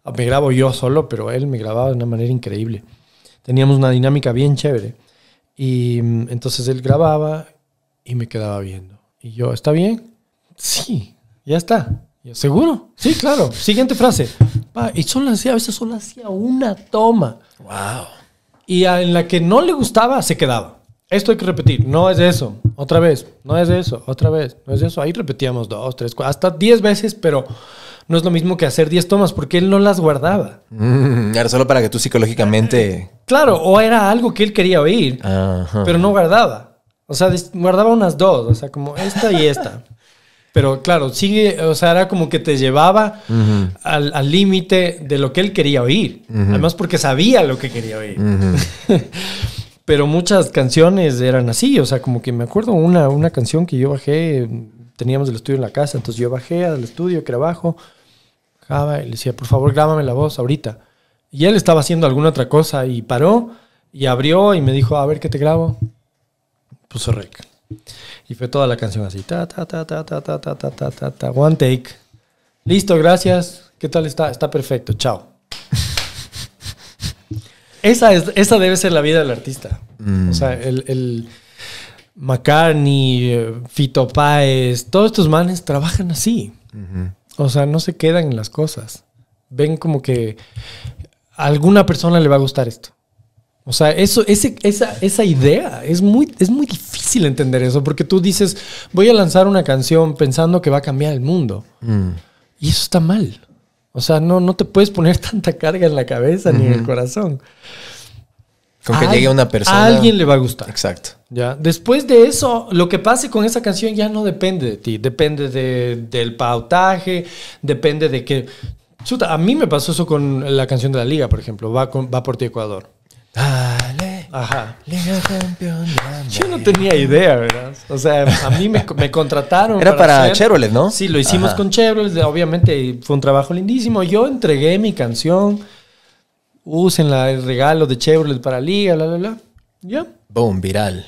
Ah, me grabo yo solo, pero él me grababa de una manera increíble. Teníamos una dinámica bien chévere. Y mm, entonces él grababa y me quedaba viendo. Y yo, ¿está bien? Sí, ya está. ¿Seguro? Sí, claro. Siguiente frase. y solo hacía, a veces solo hacía una toma. Wow. Y en la que no le gustaba, se quedaba. Esto hay que repetir, no es eso, otra vez, no es eso, otra vez, no es eso. Ahí repetíamos dos, tres, cuatro, hasta diez veces, pero no es lo mismo que hacer diez tomas porque él no las guardaba. Mm, era solo para que tú psicológicamente... Claro, o era algo que él quería oír, pero no guardaba. O sea, guardaba unas dos, o sea, como esta y esta. pero claro, sigue, o sea, era como que te llevaba al límite de lo que él quería oír. Además porque sabía lo que quería oír. Pero muchas canciones eran así, o sea, como que me acuerdo una, canción que yo bajé, teníamos el estudio en la casa, entonces yo bajé al estudio que era abajo, bajaba y le decía, por favor, grábame la voz ahorita. Y él estaba haciendo alguna otra cosa y paró y abrió y me dijo, a ver qué te grabo. Puso rec. Y fue toda la canción así, ta, ta, ta, ta, ta, ta, ta, ta, ta, ta, one take. Listo, gracias. ¿Qué tal está? Está perfecto, chao esa, es, esa debe ser la vida del artista. Mm. O sea, el, el McCartney, eh, Fito Páez, todos estos manes trabajan así. O sea, no se quedan en las cosas. Ven como que a alguna persona le va a gustar esto. O sea, eso, ese, esa, esa idea es muy, es muy difícil entender eso, porque tú dices, voy a lanzar una canción pensando que va a cambiar el mundo. Mm. Y eso está mal. O sea, no, no te puedes poner tanta carga en la cabeza ni en el corazón. Con que llegue una persona. A alguien le va a gustar. Exacto. ¿Ya? Después de eso, lo que pase con esa canción ya no depende de ti. Depende de, del pautaje, depende de que. Chuta, a mí me pasó eso con la canción de la Liga, por ejemplo. Va, con, va por ti, Ecuador. Dale. Ajá. Liga Campeona. Yo no tenía idea, ¿verdad? O sea, a mí me, contrataron. Era para, Chevrolet, ¿no? Sí, lo hicimos con Chevrolet. Obviamente fue un trabajo lindísimo. Yo entregué mi canción. Usen el regalo de Chevrolet para Liga, bla, bla, bla. Ya. Boom, viral.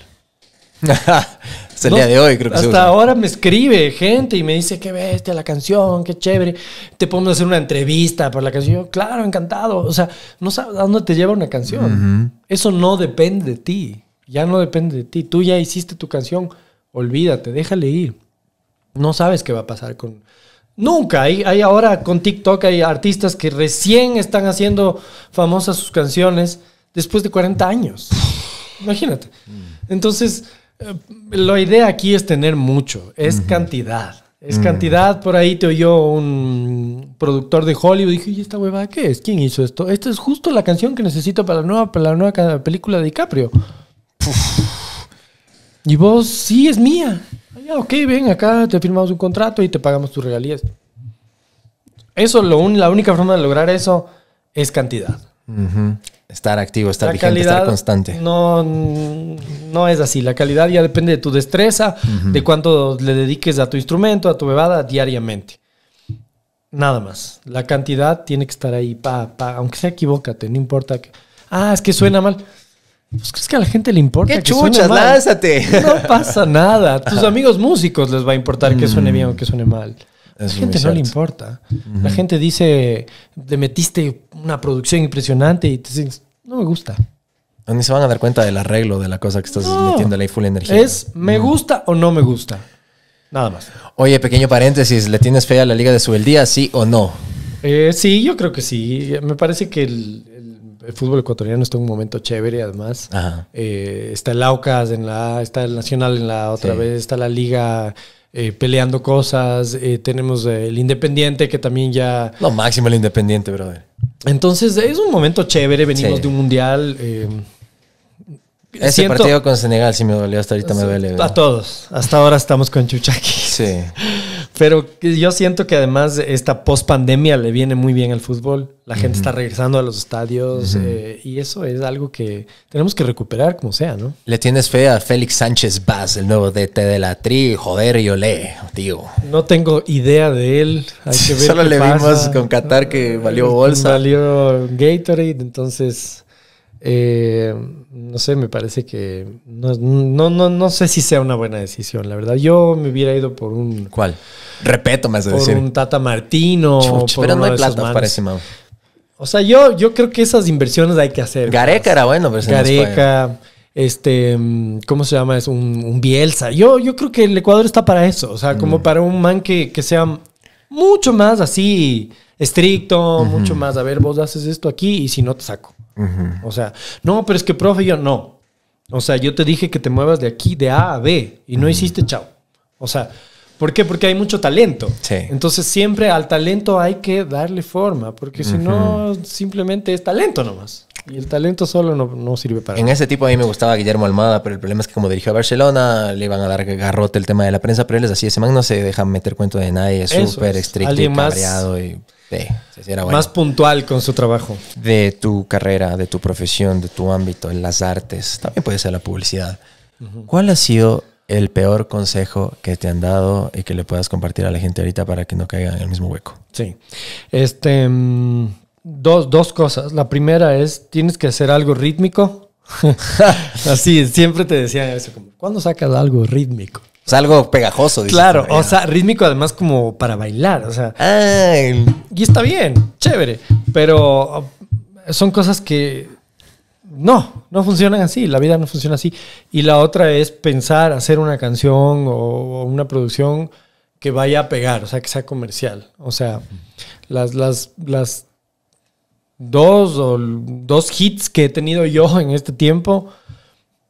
Hasta el día de hoy, creo que Hasta ahora me escribe gente y me dice, qué bestia la canción, qué chévere. Te podemos hacer una entrevista por la canción. claro, encantado. O sea, no sabes a dónde te lleva una canción. Eso no depende de ti. Ya no depende de ti. Tú ya hiciste tu canción. Olvídate, déjale ir. No sabes qué va a pasar con... Nunca. Hay, hay ahora con TikTok, hay artistas que recién están haciendo famosas sus canciones después de 40 años. Imagínate. Entonces... Eh, la idea aquí es tener mucho, es cantidad. Es mm. cantidad, por ahí te oyó un productor de Hollywood y dije, ¿y esta huevada qué es? ¿Quién hizo esto? Esta es justo la canción que necesito para la nueva, película de DiCaprio. Y vos, sí, es mía. Ah, ok, ven, acá te firmamos un contrato y te pagamos tus regalías. Eso, la única forma de lograr eso es cantidad. Estar activo, estar vigente, estar constante. No, no es así. La calidad ya depende de tu destreza, de cuánto le dediques a tu instrumento, a tu bebada diariamente. Nada más. La cantidad tiene que estar ahí, pa, pa. aunque sea equivócate, no importa. Que... Ah, es que suena mal. Pues crees que a la gente le importa. que Suene mal? ¡Lázate! No pasa nada. A tus amigos músicos les va a importar que mm. suene bien o que suene mal la gente no le importa. La gente dice, te metiste una producción impresionante y te dices, no me gusta. Ni se van a dar cuenta del arreglo de la cosa que estás metiendo ahí full energía. Es me gusta o no me gusta. Nada más. Oye, pequeño paréntesis, ¿le tienes fe a la Liga de Subeldía, sí o no? Eh, sí, yo creo que sí. Me parece que el, fútbol ecuatoriano está en un momento chévere, además. Eh, está el Aucas en la está el Nacional en la otra vez, está la Liga eh, peleando cosas. Eh, tenemos el Independiente, que también ya. Lo máximo el Independiente, brother. Entonces, es un momento chévere. Venimos de un mundial. Eh, ese partido con Senegal sí me dolió, hasta ahorita me duele. A todos. Hasta ahora estamos con Chuchaki. Sí. Pero yo siento que además esta post pandemia le viene muy bien al fútbol. La gente está regresando a los estadios eh, y eso es algo que tenemos que recuperar como sea, ¿no? Le tienes fe a Félix Sánchez Vaz, el nuevo DT de la Tri, joder, yo le, tío. No tengo idea de él. Hay que ver Solo le vimos con Qatar que valió bolsa. Valió Gatorade, entonces. Eh, no sé, me parece que no, no, no, sé si sea una buena decisión, la verdad. Yo me hubiera ido por un. ¿Cuál? Repeto, me por un Tata Martino. pero no hay plata para ese O sea, yo, yo creo que esas inversiones hay que hacer. Gareca era bueno, pero Gareca, este, ¿cómo se llama? Es un, Bielsa. Yo, yo creo que el Ecuador está para eso. O sea, como mm. para un man que, sea mucho más así estricto, mucho más. A ver, vos haces esto aquí y si no te saco. O sea, no, pero es que, profe, yo no. O sea, yo te dije que te muevas de aquí, de A a B, y no hiciste chao. O sea, ¿por qué? Porque hay mucho talento. Entonces, siempre al talento hay que darle forma, porque si no, simplemente es talento nomás. Y el talento solo no, sirve para En ese tipo a mí me gustaba Guillermo Almada, pero el problema es que como dirigió a Barcelona, le iban a dar garrote el tema de la prensa, pero él es así, ese man no se deja meter cuento de nadie, es súper estricto y cabreado. y... Sí, Más puntual con su trabajo. De tu carrera, de tu profesión, de tu ámbito, en las artes, también puede ser la publicidad. ¿Cuál ha sido el peor consejo que te han dado y que le puedas compartir a la gente ahorita para que no caigan en el mismo hueco? Sí. Este, mm, dos, cosas. La primera es, tienes que hacer algo rítmico. Así, siempre te decían eso, como, ¿cuándo sacas algo rítmico? O sea, algo pegajoso. dice. claro, o sea, rítmico además como para bailar, o sea. Y está bien, chévere, pero uh, son cosas que no, no funcionan así, la vida no funciona así. Y la otra es pensar hacer una canción o, una producción que vaya a pegar, o sea, que sea comercial. O sea, las, las, las dos dos hits que he tenido yo en este tiempo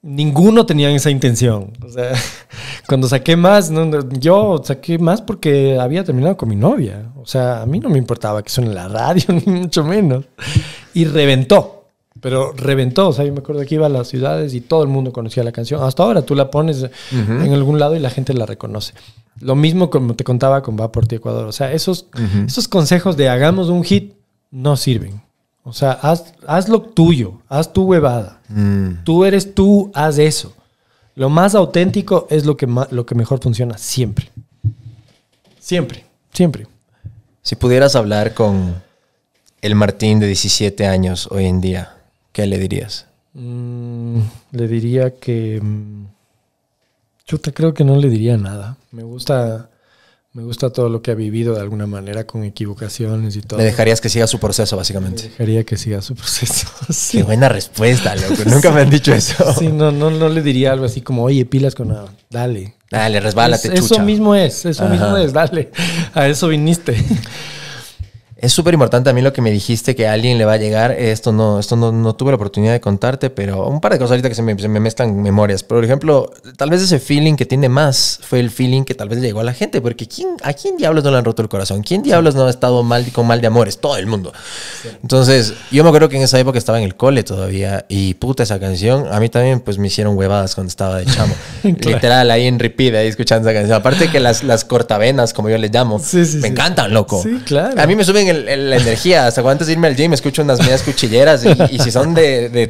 ninguno tenía esa intención. O sea, cuando saqué más, no, yo saqué más porque había terminado con mi novia. O sea, a mí no me importaba que suene la radio, ni mucho menos. Y reventó, pero reventó. O sea, yo me acuerdo que iba a las ciudades y todo el mundo conocía la canción. Hasta ahora tú la pones en algún lado y la gente la reconoce. Lo mismo como te contaba con Va por ti Ecuador. O sea, esos, esos consejos de hagamos un hit no sirven. O sea, haz, lo tuyo, haz tu huevada. Mm. Tú eres tú, haz eso. Lo más auténtico es lo que, lo que mejor funciona siempre. Siempre, siempre. Si pudieras hablar con el Martín de 17 años hoy en día, ¿qué le dirías? Mm, le diría que... Mm, yo te creo que no le diría nada. Me gusta me gusta todo lo que ha vivido de alguna manera con equivocaciones y todo. Le dejarías que siga su proceso, básicamente. dejaría que siga su proceso. sí. Qué buena respuesta, loco. Nunca me han dicho eso. Sí, no, no, no le diría algo así como, oye, pilas con nada. Dale. Dale, resbálate, Eso mismo es, eso mismo es, dale. A eso viniste. Es súper importante a mí lo que me dijiste, que a alguien le va a llegar. Esto no, esto no, no tuve la oportunidad de contarte, pero un par de cosas ahorita que se me, me mezclan memorias. Por ejemplo, tal vez ese feeling que tiene más fue el feeling que tal vez llegó a la gente, porque ¿quién, ¿a quién diablos no le han roto el corazón? ¿Quién diablos no ha estado mal con mal de amores? Todo el mundo. Entonces, yo me acuerdo que en esa época estaba en el cole todavía y puta esa canción, a mí también pues me hicieron huevadas cuando estaba de chamo. Literal, ahí en repeat, ahí escuchando esa canción. Aparte que las, las cortavenas, como yo les llamo, me encantan, loco. Sí, claro. A mí me suben el la energía. Hasta cuando antes de irme al gym escucho unas medias cuchilleras. Y, si son de,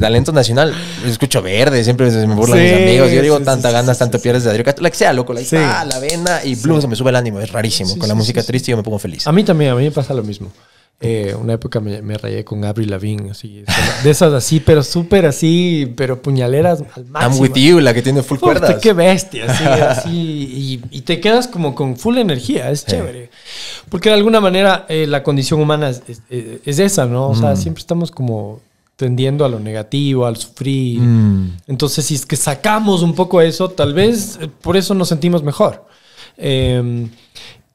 talento nacional, escucho verde. Siempre me burlan mis amigos. Yo digo, tanta ganas, tanto pierdes de Adrián La que sea, loco. La, la vena y blues. me sube el ánimo. Es rarísimo. Con la música triste yo me pongo feliz. A mí también, a mí me pasa lo mismo. Eh, una época me, rayé con Avril Lavigne, así, de esas así, pero súper así, pero puñaleras al máximo. I'm with you, la que tiene full cuerdas. Qué bestia, así, así y, te quedas como con full energía, es chévere. Porque de alguna manera eh, la condición humana eh, es, esa, ¿no? O sea, mm. siempre estamos como tendiendo a lo negativo, al sufrir. Mm. Entonces, si es que sacamos un poco eso, tal vez por eso nos sentimos mejor. Em,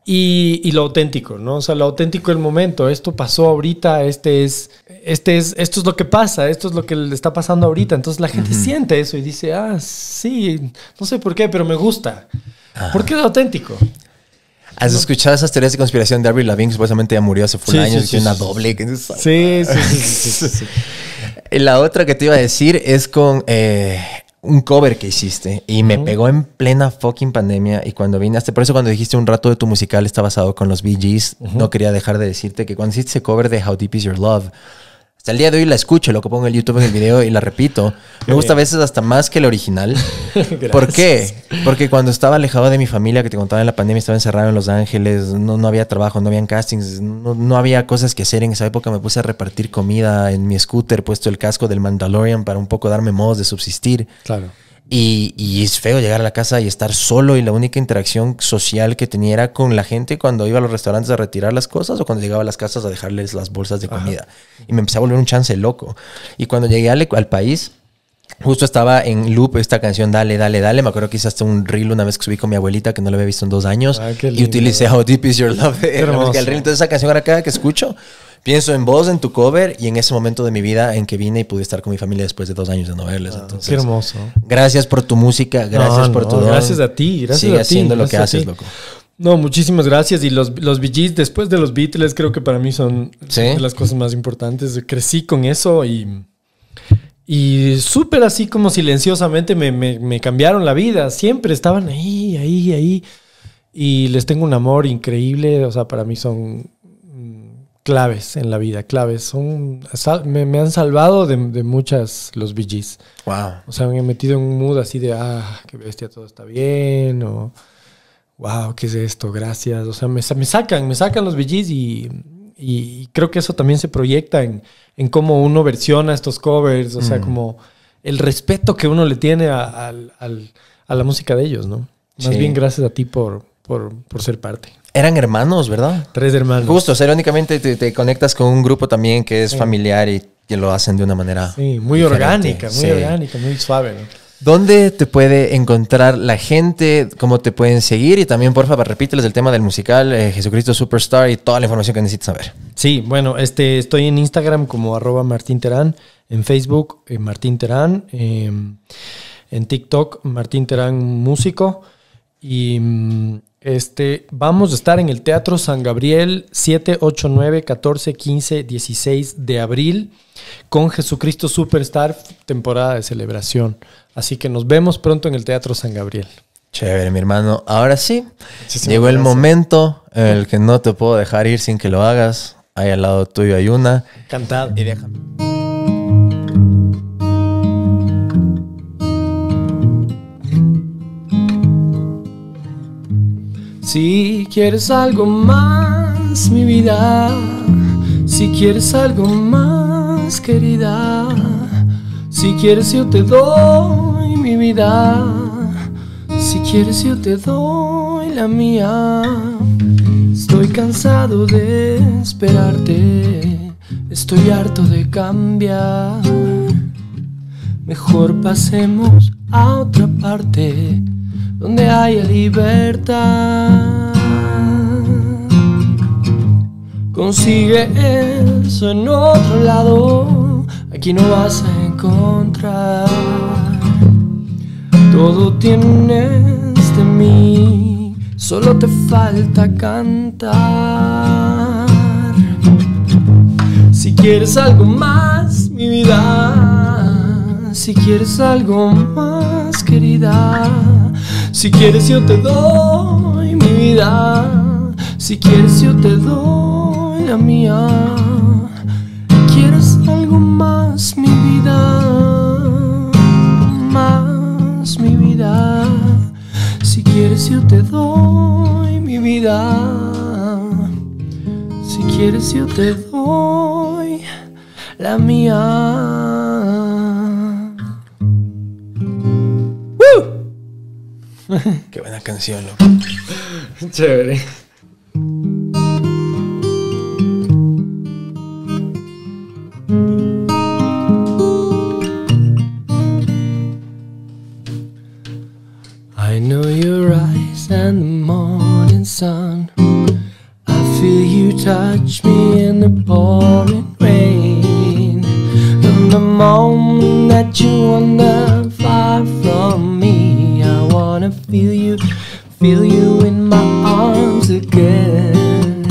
y, lo auténtico, ¿no? O sea, lo auténtico del momento. Esto pasó ahorita, este es, este es, esto es lo que pasa, esto es lo que le está pasando ahorita. Entonces la gente siente eso y dice, ah, sí, no sé por qué, pero me gusta. ¿Por qué es auténtico? ¿Has escuchado esas teorías de conspiración de Avril Lavigne? Supuestamente ya murió hace sí, años, sí, sí, una doble. Sí, sí, sí, La otra que te iba a decir es con eh, un cover que hiciste y me pegó en plena fucking pandemia y cuando vine hasta por eso cuando dijiste un rato de tu musical está basado con los BGs no quería dejar de decirte que cuando hiciste ese cover de How Deep Is Your Love, hasta el día de hoy la escucho, lo que pongo en YouTube en el video y la repito. Me gusta a veces hasta más que el original. ¿Por qué? Porque cuando estaba alejado de mi familia, que te contaba en la pandemia, estaba encerrado en Los Ángeles, no, había trabajo, no habían castings, no, no, había cosas que hacer. En esa época me puse a repartir comida en mi scooter, puesto el casco del Mandalorian para un poco darme modos de subsistir. Claro. Y, y, es feo llegar a la casa y estar solo y la única interacción social que tenía era con la gente cuando iba a los restaurantes a retirar las cosas o cuando llegaba a las casas a dejarles las bolsas de comida. Y me empecé a volver un chance loco. Y cuando llegué al, país, Justo estaba en loop esta canción Dale, Dale, Dale. Me acuerdo que hice hasta un reel una vez que subí con mi abuelita que no la había visto en dos años. Ah, y utilicé How Deep Is Your Love. Eh, el reel. Entonces esa canción ahora cada que escucho, Pienso en vos, en tu cover y en ese momento de mi vida en que vine y pude estar con mi familia después de dos años de no verles. Ah, qué hermoso. Gracias por tu música, gracias por tu Gracias a ti, gracias Sigue a ti. haciendo lo que haces, loco. No, muchísimas gracias. Y los, los después de los Beatles, creo que para mí son las cosas más importantes. Crecí con eso y, y súper así como silenciosamente me cambiaron la vida. Siempre estaban ahí, ahí, ahí. Y les tengo un amor increíble. O sea, para mí son claves en la vida, claves. Son, me, han salvado de, muchas los VGs. Wow. O sea, me he metido en un mood así de, ah, qué bestia, todo está bien, o wow, ¿qué es esto? Gracias. O sea, me, sacan, me sacan los BGs y, creo que eso también se proyecta en, en cómo uno versiona estos covers, o sea, mm. como el respeto que uno le tiene a, la música de ellos, ¿no? Más bien gracias a ti por, por, ser parte. Eran hermanos, ¿verdad? Tres hermanos. Justo, o sea, irónicamente te, conectas con un grupo también que es familiar y que lo hacen de una manera. Sí, muy orgánica, muy orgánica, muy suave. ¿no? ¿Dónde te puede encontrar la gente? ¿Cómo te pueden seguir? Y también, por favor, repíteles el tema del musical eh, Jesucristo Superstar y toda la información que necesitas saber. Sí, bueno, este, estoy en Instagram como arroba Martín Terán, en Facebook eh, Martín Terán, em, en TikTok Martín Terán Músico. Y, mm, este, vamos a estar en el Teatro San Gabriel 7, 8, 9, 14, 15, 16 de abril con Jesucristo Superstar, temporada de celebración. Así que nos vemos pronto en el Teatro San Gabriel. Chévere, mi hermano. Ahora sí, llegó el momento en el que no te puedo dejar ir sin que lo hagas. Ahí al lado tuyo hay una. Cantad Y déjame. Si quieres algo más, mi vida, si quieres algo más, querida, si quieres yo te doy mi vida, si quieres yo te doy la mía. Estoy cansado de esperarte, estoy harto de cambiar. Mejor pasemos a otra parte donde hay libertad. Consigue eso en otro lado, aquí no vas a encontrar. Todo tienes de mí, solo te falta cantar. Si quieres algo más, mi vida, si quieres algo más querida. Si quieres yo te doy mi vida, si quieres yo te doy la mía. ¿Quieres algo más, mi vida? Más mi vida. Si quieres yo te doy mi vida. Si quieres yo te doy la mía. Qué buena canción, loco. Chévere. I know your eyes and the morning sun. I feel you touch me in the pouring rain. In the moment feel you in my arms again,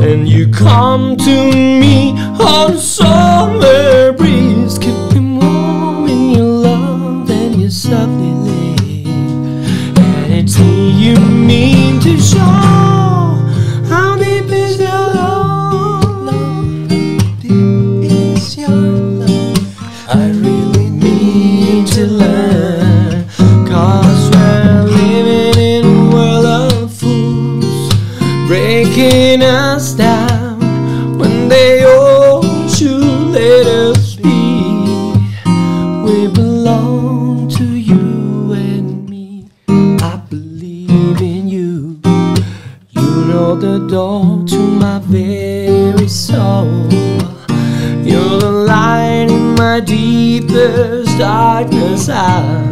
and you come to me. side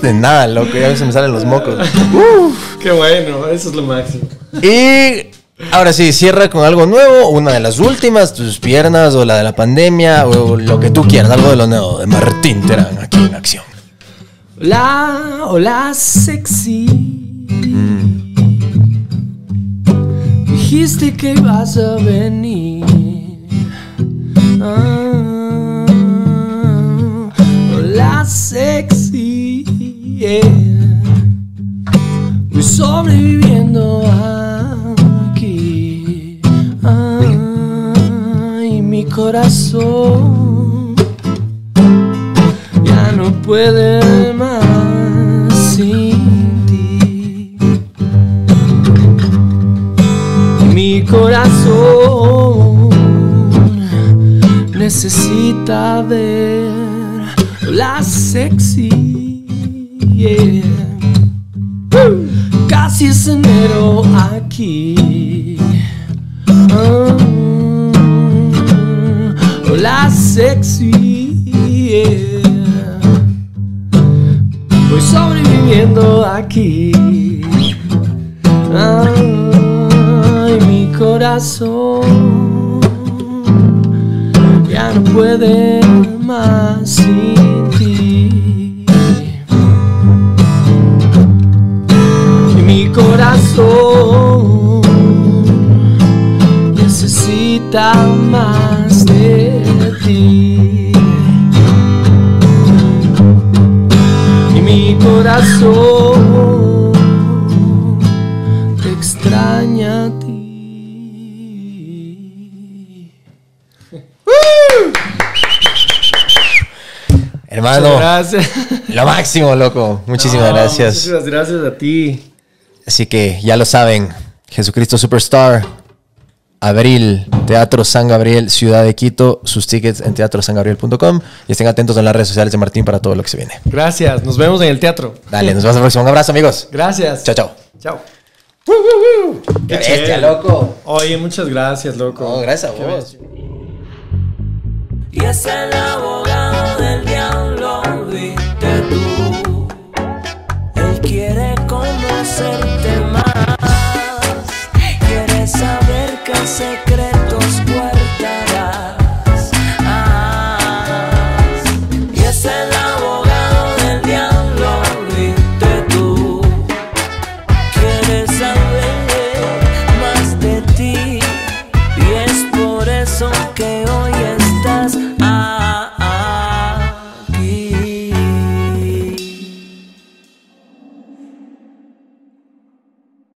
de nada, loco. Ya se me salen los mocos. Uf, qué bueno, eso es lo máximo. Y ahora sí, cierra con algo nuevo, una de las últimas, tus piernas o la de la pandemia o lo que tú quieras, algo de lo nuevo de Martín Terán aquí en acción. Hola, hola sexy. Dijiste que vas a venir. hola ah, sexy yeah. Voy sobreviviendo aquí. Ay, mi corazón ya no puede más sin ti. Mi corazón necesita ver la sexy. Casi es enero aquí. Ah. hola sexy, Voy sobreviviendo aquí. Ay, mi corazón ya no puede más sin corazón necesita más de ti. Y mi corazón te extraña a ti. Hermano, lo máximo, loco. Muchísimas gracias. Muchísimas gracias a ti. Así que ya lo saben, Jesucristo Superstar, abril, Teatro San Gabriel, Ciudad de Quito, sus tickets en teatrosangabriel.com y estén atentos en las redes sociales de Martín para todo lo que se viene. Gracias, nos vemos en el teatro. Dale, nos vemos la próxima. Un abrazo, amigos. Gracias. Chao, chao. Chao. ¡Woo, loco! Oye, muchas gracias, loco. gracias a vos. Y es el abogado del diablo, viste tú. Hacerte más. Quieres saber qué se